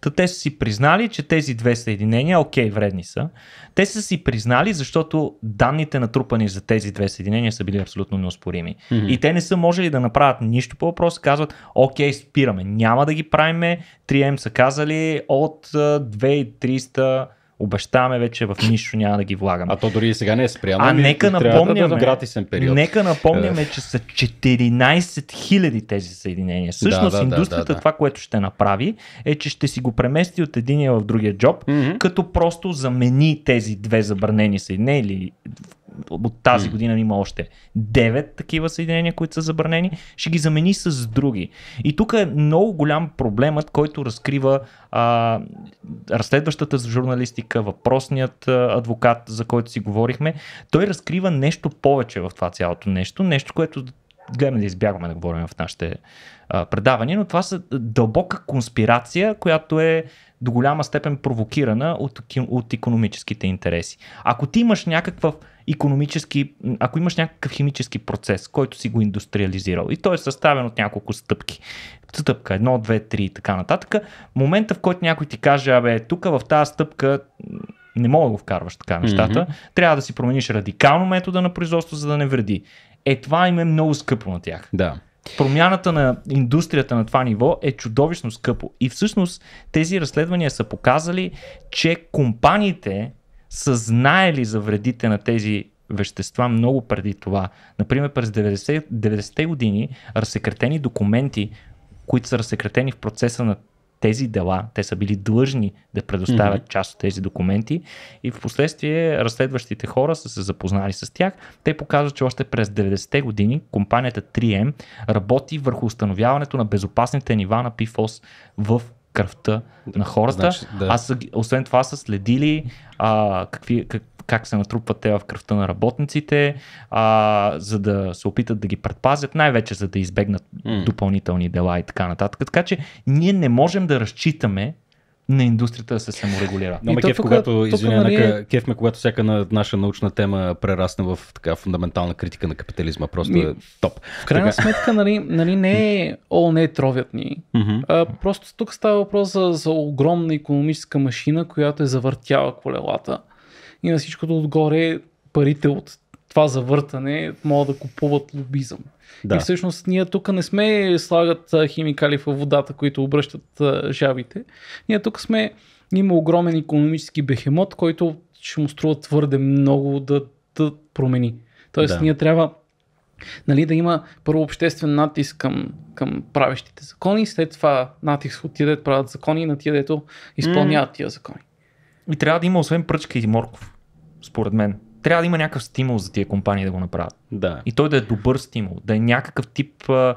Та те са си признали, че тези две съединения, окей, вредни са. Те са си признали, защото данните натрупани за тези две съединения са били абсолютно неоспорими. Mm-hmm. И те не са можели да направят нищо по въпрос, Казват, окей, спираме, няма да ги правиме. 3M са казали от 2300 обещаваме вече в нищо няма да ги влагаме. А то дори и сега не е спряно. А ами нека напомняме, да период. нека напомняме, е. че са 14 000 тези съединения. Същност, да, да, индустрията да, да, да. това, което ще направи е, че ще си го премести от единия в другия джоб, mm-hmm. като просто замени тези две забранени съединения или от тази mm. година има още 9 такива съединения, които са забранени, ще ги замени с други. И тук е много голям проблемът, който разкрива а, разследващата журналистика, въпросният адвокат, за който си говорихме. Той разкрива нещо повече в това цялото нещо, нещо, което гледаме да избягваме да говорим в нашите а, предавания, но това са дълбока конспирация, която е до голяма степен провокирана от, от економическите интереси. Ако ти имаш някакъв економически, ако имаш някакъв химически процес, който си го индустриализирал и той е съставен от няколко стъпки, стъпка едно, две, три, и така нататък, момента в който някой ти каже, абе, тук в тази стъпка не мога да го вкарваш така нещата, mm-hmm. трябва да си промениш радикално метода на производство, за да не вреди. Е, това им е много скъпо на тях. Да. Промяната на индустрията на това ниво е чудовищно скъпо. И всъщност тези разследвания са показали, че компаниите, са знаели за вредите на тези вещества много преди това. Например, през 90, 90-те години разсекретени документи, които са разсекретени в процеса на тези дела, те са били длъжни да предоставят mm-hmm. част от тези документи и в последствие разследващите хора са се запознали с тях. Те показват, че още през 90-те години компанията 3M работи върху установяването на безопасните нива на PFOS в кръвта на хората. Значи, да. Аз, освен това, са следили а, какви, как, как се натрупват те в кръвта на работниците, а, за да се опитат да ги предпазят, най-вече за да избегнат mm. допълнителни дела и така нататък. Така че ние не можем да разчитаме на индустрията да се саморегулира. Но ме кеф, тук, когато, извиня, нали... Е- кеф ме, когато всяка на наша научна тема прерасне в така фундаментална критика на капитализма. Просто ми... е топ. В крайна така... сметка, нали, нали не е о, не е тровят ни. Mm-hmm. а, просто тук става въпрос за, за огромна економическа машина, която е завъртяла колелата. И на всичкото отгоре парите от това завъртане могат да купуват лобизъм. Да. И всъщност ние тук не сме слагат химикали в водата, които обръщат жабите. Ние тук сме, има огромен економически бехемот, който ще му струва твърде много да, да промени. Тоест да. ние трябва нали, да има първо обществен натиск към, към правещите закони, след това натиск от тия, дето правят закони, на тия, дето изпълняват тия закони. И трябва да има освен пръчка и морков, според мен трябва да има някакъв стимул за тия компании да го направят. Да. И той да е добър стимул, да е някакъв тип, а,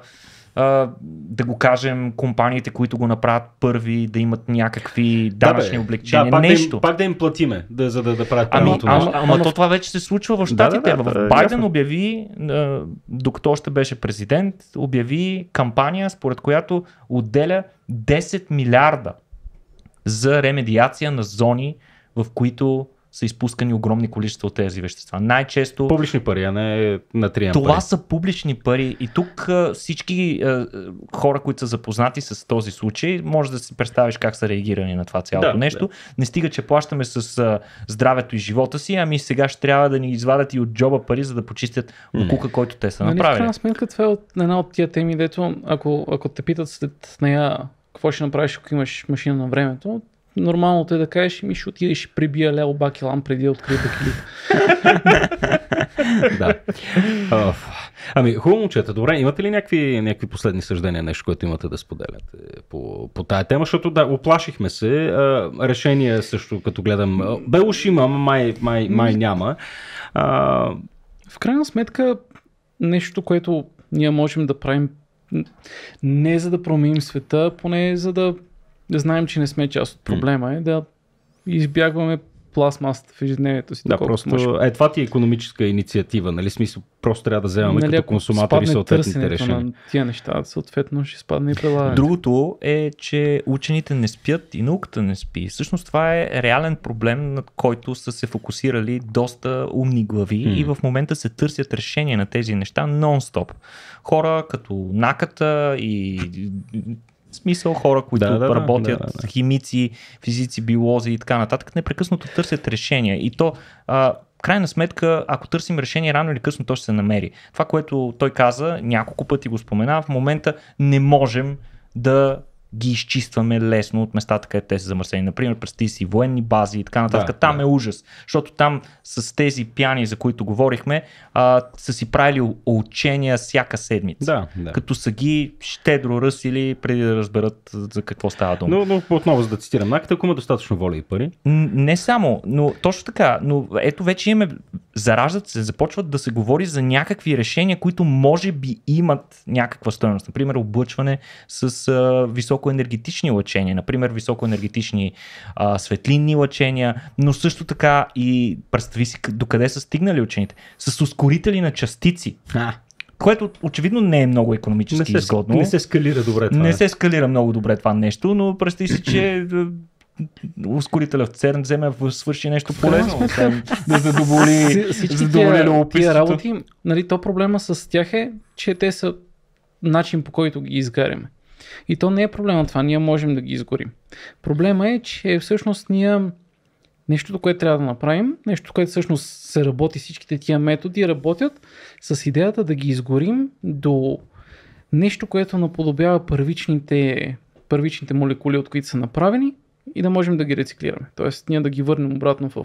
а, да го кажем, компаниите, които го направят първи, да имат някакви данъчни да, облегчения, да, пак нещо. Да им, пак да им платиме, да, за да, да правят ами, правилното ама, нещо. Ама, ама то това вече се случва в Штатите. Да, да, да, в Байден да, обяви, а, докато още беше президент, обяви кампания, според която отделя 10 милиарда за ремедиация на зони, в които са изпускани огромни количества от тези вещества. Най-често. Публични пари, а не на три Това пари. са публични пари и тук всички хора, които са запознати с този случай, може да си представиш как са реагирани на това цялото да, нещо. Да. Не стига, че плащаме с здравето и живота си, ами сега ще трябва да ни извадят и от джоба пари, за да почистят буклука, който те са нали направили. крайна сметка това е от, една от тия теми, дето ако, ако те питат след нея какво ще направиш, ако имаш машина на времето, нормалното е да кажеш, ми ще отидеш и ще прибия Лео Бакелан преди да открие бакелит. [LAUGHS] да. ами, хубаво момчета. Добре, имате ли някакви, някакви последни съждения, нещо, което имате да споделяте по, по тая тема? Защото да, оплашихме се. А, решение също, като гледам. Белуш има, май, май, май няма. А... В крайна сметка, нещо, което ние можем да правим не за да променим света, поне за да да знаем, че не сме част от проблема, е да избягваме пластмасата в ежедневието си. Да, просто е това ти е економическа инициатива, нали? Смисъл, просто трябва да вземаме нали, като консуматори съответните решения. На тия неща, съответно ще спадне и прилагането. Другото е, че учените не спят и науката не спи. Всъщност това е реален проблем, над който са се фокусирали доста умни глави м-м. и в момента се търсят решения на тези неща нон-стоп. Хора като Наката и в смисъл хора, които да, да, работят, да, да, да. химици, физици, биолози и така нататък, непрекъснато търсят решения. И то, а, крайна сметка, ако търсим решение, рано или късно то ще се намери. Това, което той каза, няколко пъти го спомена, в момента не можем да ги изчистваме лесно от местата, където те са замърсени. Например, представи си военни бази и така нататък. Да, там да. е ужас, защото там с тези пияни, за които говорихме, а, са си правили учения всяка седмица. Да, да. Като са ги щедро ръсили преди да разберат за какво става дума. Но, но отново, за да цитирам, наката, ако има достатъчно воля и пари. Не само, но точно така. Но ето вече имаме, зараждат се, започват да се говори за някакви решения, които може би имат някаква стоеност. Например, облъчване с а, високо високоенергетични лъчения, например високоенергетични а, светлинни лъчения, но също така и представи си докъде са стигнали учените. С ускорители на частици. А което очевидно не е много економически не се, изгодно. Не се скалира добре това. Не е. се скалира много добре това нещо, но представи си, че [CLEARS THROAT] ускорителя в ЦЕРН вземе свърши нещо полезно. да задоволи, задоволи работи, нали, то проблема с тях е, че те са начин по който ги изгаряме. И то не е проблема това, ние можем да ги изгорим. Проблема е, че всъщност ние нещото, което трябва да направим, нещо, което всъщност се работи, всичките тия методи работят с идеята да ги изгорим до нещо, което наподобява първичните, първичните молекули, от които са направени и да можем да ги рециклираме. Тоест, ние да ги върнем обратно в,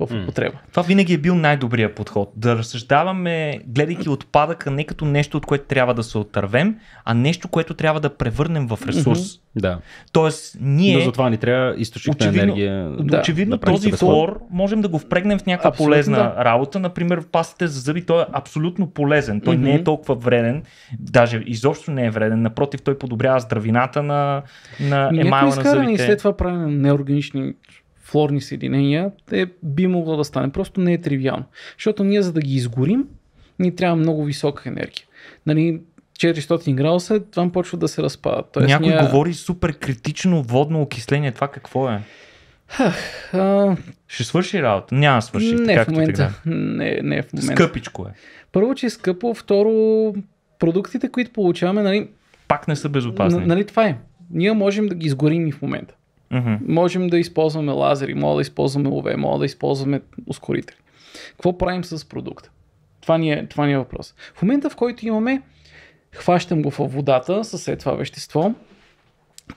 в употреба. Това винаги е бил най-добрият подход. Да разсъждаваме, гледайки отпадъка, не като нещо, от което трябва да се отървем, а нещо, което трябва да превърнем в ресурс. Mm-hmm. Да. Тоест, ние. Но за това ни трябва източник очевидно, на енергия. Да, очевидно, да този флор можем да го впрегнем в някаква абсолютно, полезна да. работа. Например, пастите за зъби той е абсолютно полезен. Той mm-hmm. не е толкова вреден, даже изобщо не е вреден. Напротив, той подобрява здравината на, на емайла на зъбите. и след това правим на неорганични флорни съединения е, би могло да стане. Просто не е тривиално. Защото ние, за да ги изгорим, ни трябва много висока енергия. Нали, 400 градуса, това почва да се разпада. Тоест, Някой ня... говори супер критично водно окисление. Това какво е? Хах, а... Ще свърши работа? Няма свърши. Не в момента. Не, не в момента. Скъпичко е. Първо, че е скъпо. Второ, продуктите, които получаваме, нали... Пак не са безопасни. Н- нали това е. Ние можем да ги изгорим и в момента. Mm-hmm. Можем да използваме лазери, мога да използваме ОВ, мога да използваме ускорители. Какво правим с продукта? Това ни е, това ни е въпрос. В момента, в който имаме хващам го във водата с е това вещество.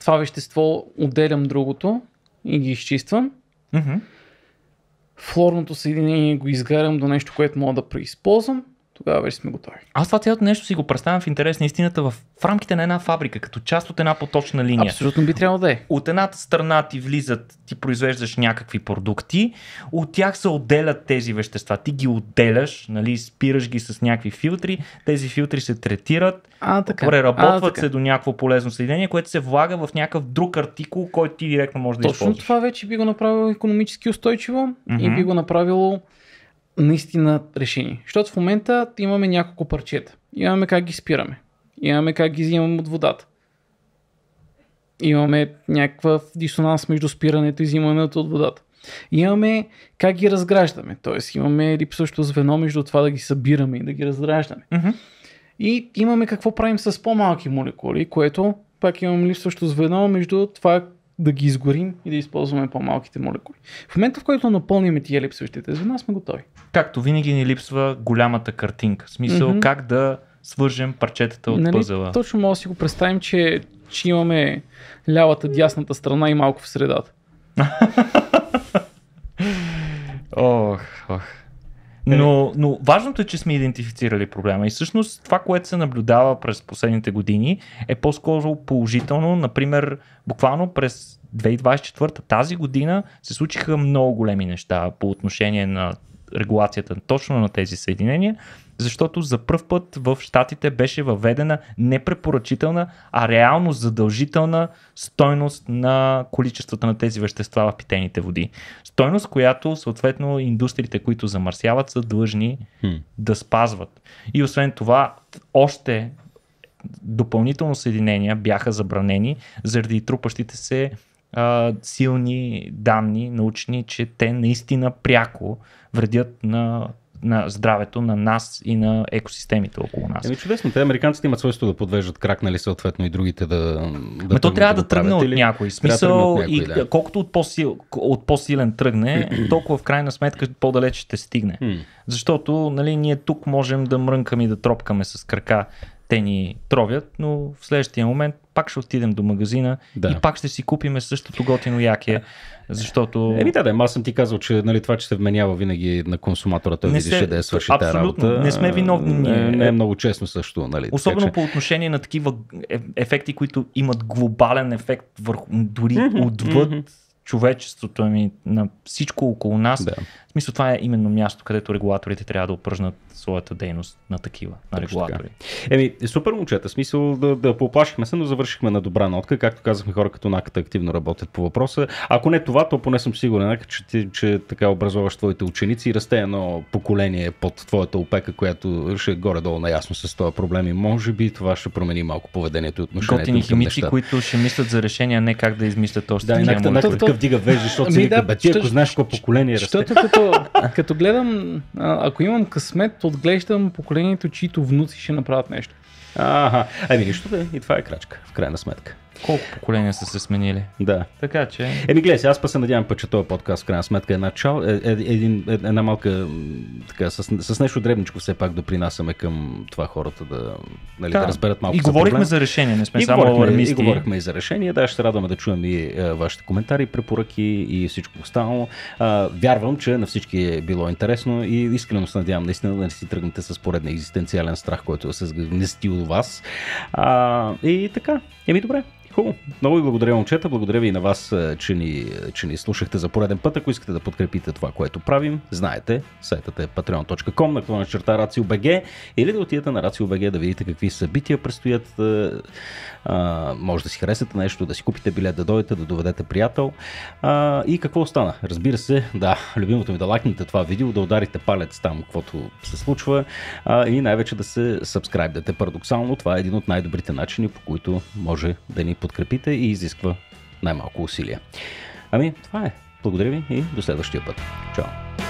Това вещество отделям другото и ги изчиствам. Mm-hmm. Флорното съединение го изгарям до нещо, което мога да преизползвам тогава вече сме готови. Аз това цялото нещо си го представям в интерес на истината в, в рамките на една фабрика, като част от една поточна линия. Абсолютно би трябвало да е. От едната страна ти влизат, ти произвеждаш някакви продукти, от тях се отделят тези вещества. Ти ги отделяш, нали, спираш ги с някакви филтри, тези филтри се третират, а, така. преработват а, така. се до някакво полезно съединение, което се влага в някакъв друг артикул, който ти директно може да използваш. Точно това вече би го направило економически устойчиво mm-hmm. и би го направило наистина решение. Защото в момента имаме няколко парчета. Имаме как ги спираме. Имаме как ги взимаме от водата. Имаме някакъв дисонанс между спирането и взимането от водата. Имаме как ги разграждаме. Тоест имаме липсващо звено между това да ги събираме и да ги разграждаме. Mm-hmm. И имаме какво правим с по-малки молекули, което пак имам липсващо звено между това да ги изгорим и да използваме по-малките молекули. В момента, в който напълним тия липсващите звена, сме готови. Както винаги ни липсва голямата картинка. В смисъл mm-hmm. как да свържем парчетата от нали, пъзела. Точно може да си го представим, че, че имаме лявата, дясната страна и малко в средата. [LAUGHS] ох, ох. Е. Но, но важното е, че сме идентифицирали проблема. И всъщност това, което се наблюдава през последните години, е по-скоро положително. Например, буквално през 2024 тази година се случиха много големи неща по отношение на регулацията точно на тези съединения защото за първ път в Штатите беше въведена не препоръчителна, а реално задължителна стойност на количествата на тези вещества в питейните води. Стойност, която съответно индустриите, които замърсяват, са длъжни хм. да спазват. И освен това, още допълнително съединения бяха забранени заради трупащите се а, силни данни научни, че те наистина пряко вредят на на здравето на нас и на екосистемите около нас. Еми чудесно, те американците имат свойство да подвеждат крак, нали съответно и другите да... да Но ами то трябва да, да тръгне от някой. Смисъл, от някой, и да. колкото от, по-сил, от по-силен тръгне, [CLEARS THROAT] толкова в крайна сметка по-далеч ще стигне. Защото нали, ние тук можем да мрънкаме и да тропкаме с крака. Те ни тровят, но в следващия момент пак ще отидем до магазина да. и пак ще си купиме същото готино яке, защото... Еми да, да, аз съм ти казал, че нали, това, че се вменява винаги на консуматора, той не се... да е свърши тази работа. не сме виновни. Не, не е много честно също. Нали, Особено така, че... по отношение на такива ефекти, които имат глобален ефект върху, дори mm-hmm, отвъд mm-hmm човечеството, ами, на всичко около нас. Да. В смисъл това е именно място, където регулаторите трябва да опръжнат своята дейност на такива, на Точно регулатори. Така. Еми, супер момчета, смисъл да, да поплашихме се, но завършихме на добра нотка. Както казахме, хора като наката активно работят по въпроса. Ако не това, то поне съм сигурен, че, че, че така образоваш твоите ученици и расте едно поколение под твоята опека, която ще е горе-долу наясно с този проблем и може би това ще промени малко поведението и отношението Готини химици, които ще мислят за решения, не как да измислят още да, такива вдига вежди, ами защото си вика, да, ти ако знаеш какво поколение расте. Защото като, като гледам, ако имам късмет, отглеждам поколението, чието внуци ще направят нещо. Ага, ами нищо да и това е крачка, в крайна сметка колко поколения са се сменили. Да. Така че. Еми, гледай, аз па се надявам, път, че този подкаст, в крайна сметка, е начал. е, е, един, е, една малка, така, с, с нещо дребничко все пак допринасяме към това хората да, нали, да. да разберат малко. И говорихме проблем. за решение, не сме и само говорихме, и говорихме и за решение. Да, ще радваме да чуем и е, вашите коментари, препоръки и всичко останало. А, вярвам, че на всички е било интересно и искрено се надявам наистина да не си тръгнете с поредния екзистенциален страх, който се гнести от вас. А, и така, еми добре. Хубаво. Много ви благодаря, момчета. Благодаря ви и на вас, е, че ни, е, че ни слушахте за пореден път. Ако искате да подкрепите това, което правим, знаете, сайтът е patreon.com, на на черта RACIOBG или да отидете на RACIOBG да видите какви събития предстоят е, а, може да си харесате нещо, да си купите билет, да дойдете, да доведете приятел. А, и какво остана? Разбира се, да, любимото ми да лайкнете това видео, да ударите палец там, каквото се случва а, и най-вече да се сабскрайбдете. Парадоксално, това е един от най-добрите начини, по които може да ни подкрепите и изисква най-малко усилия. Ами, това е. Благодаря ви и до следващия път. Чао!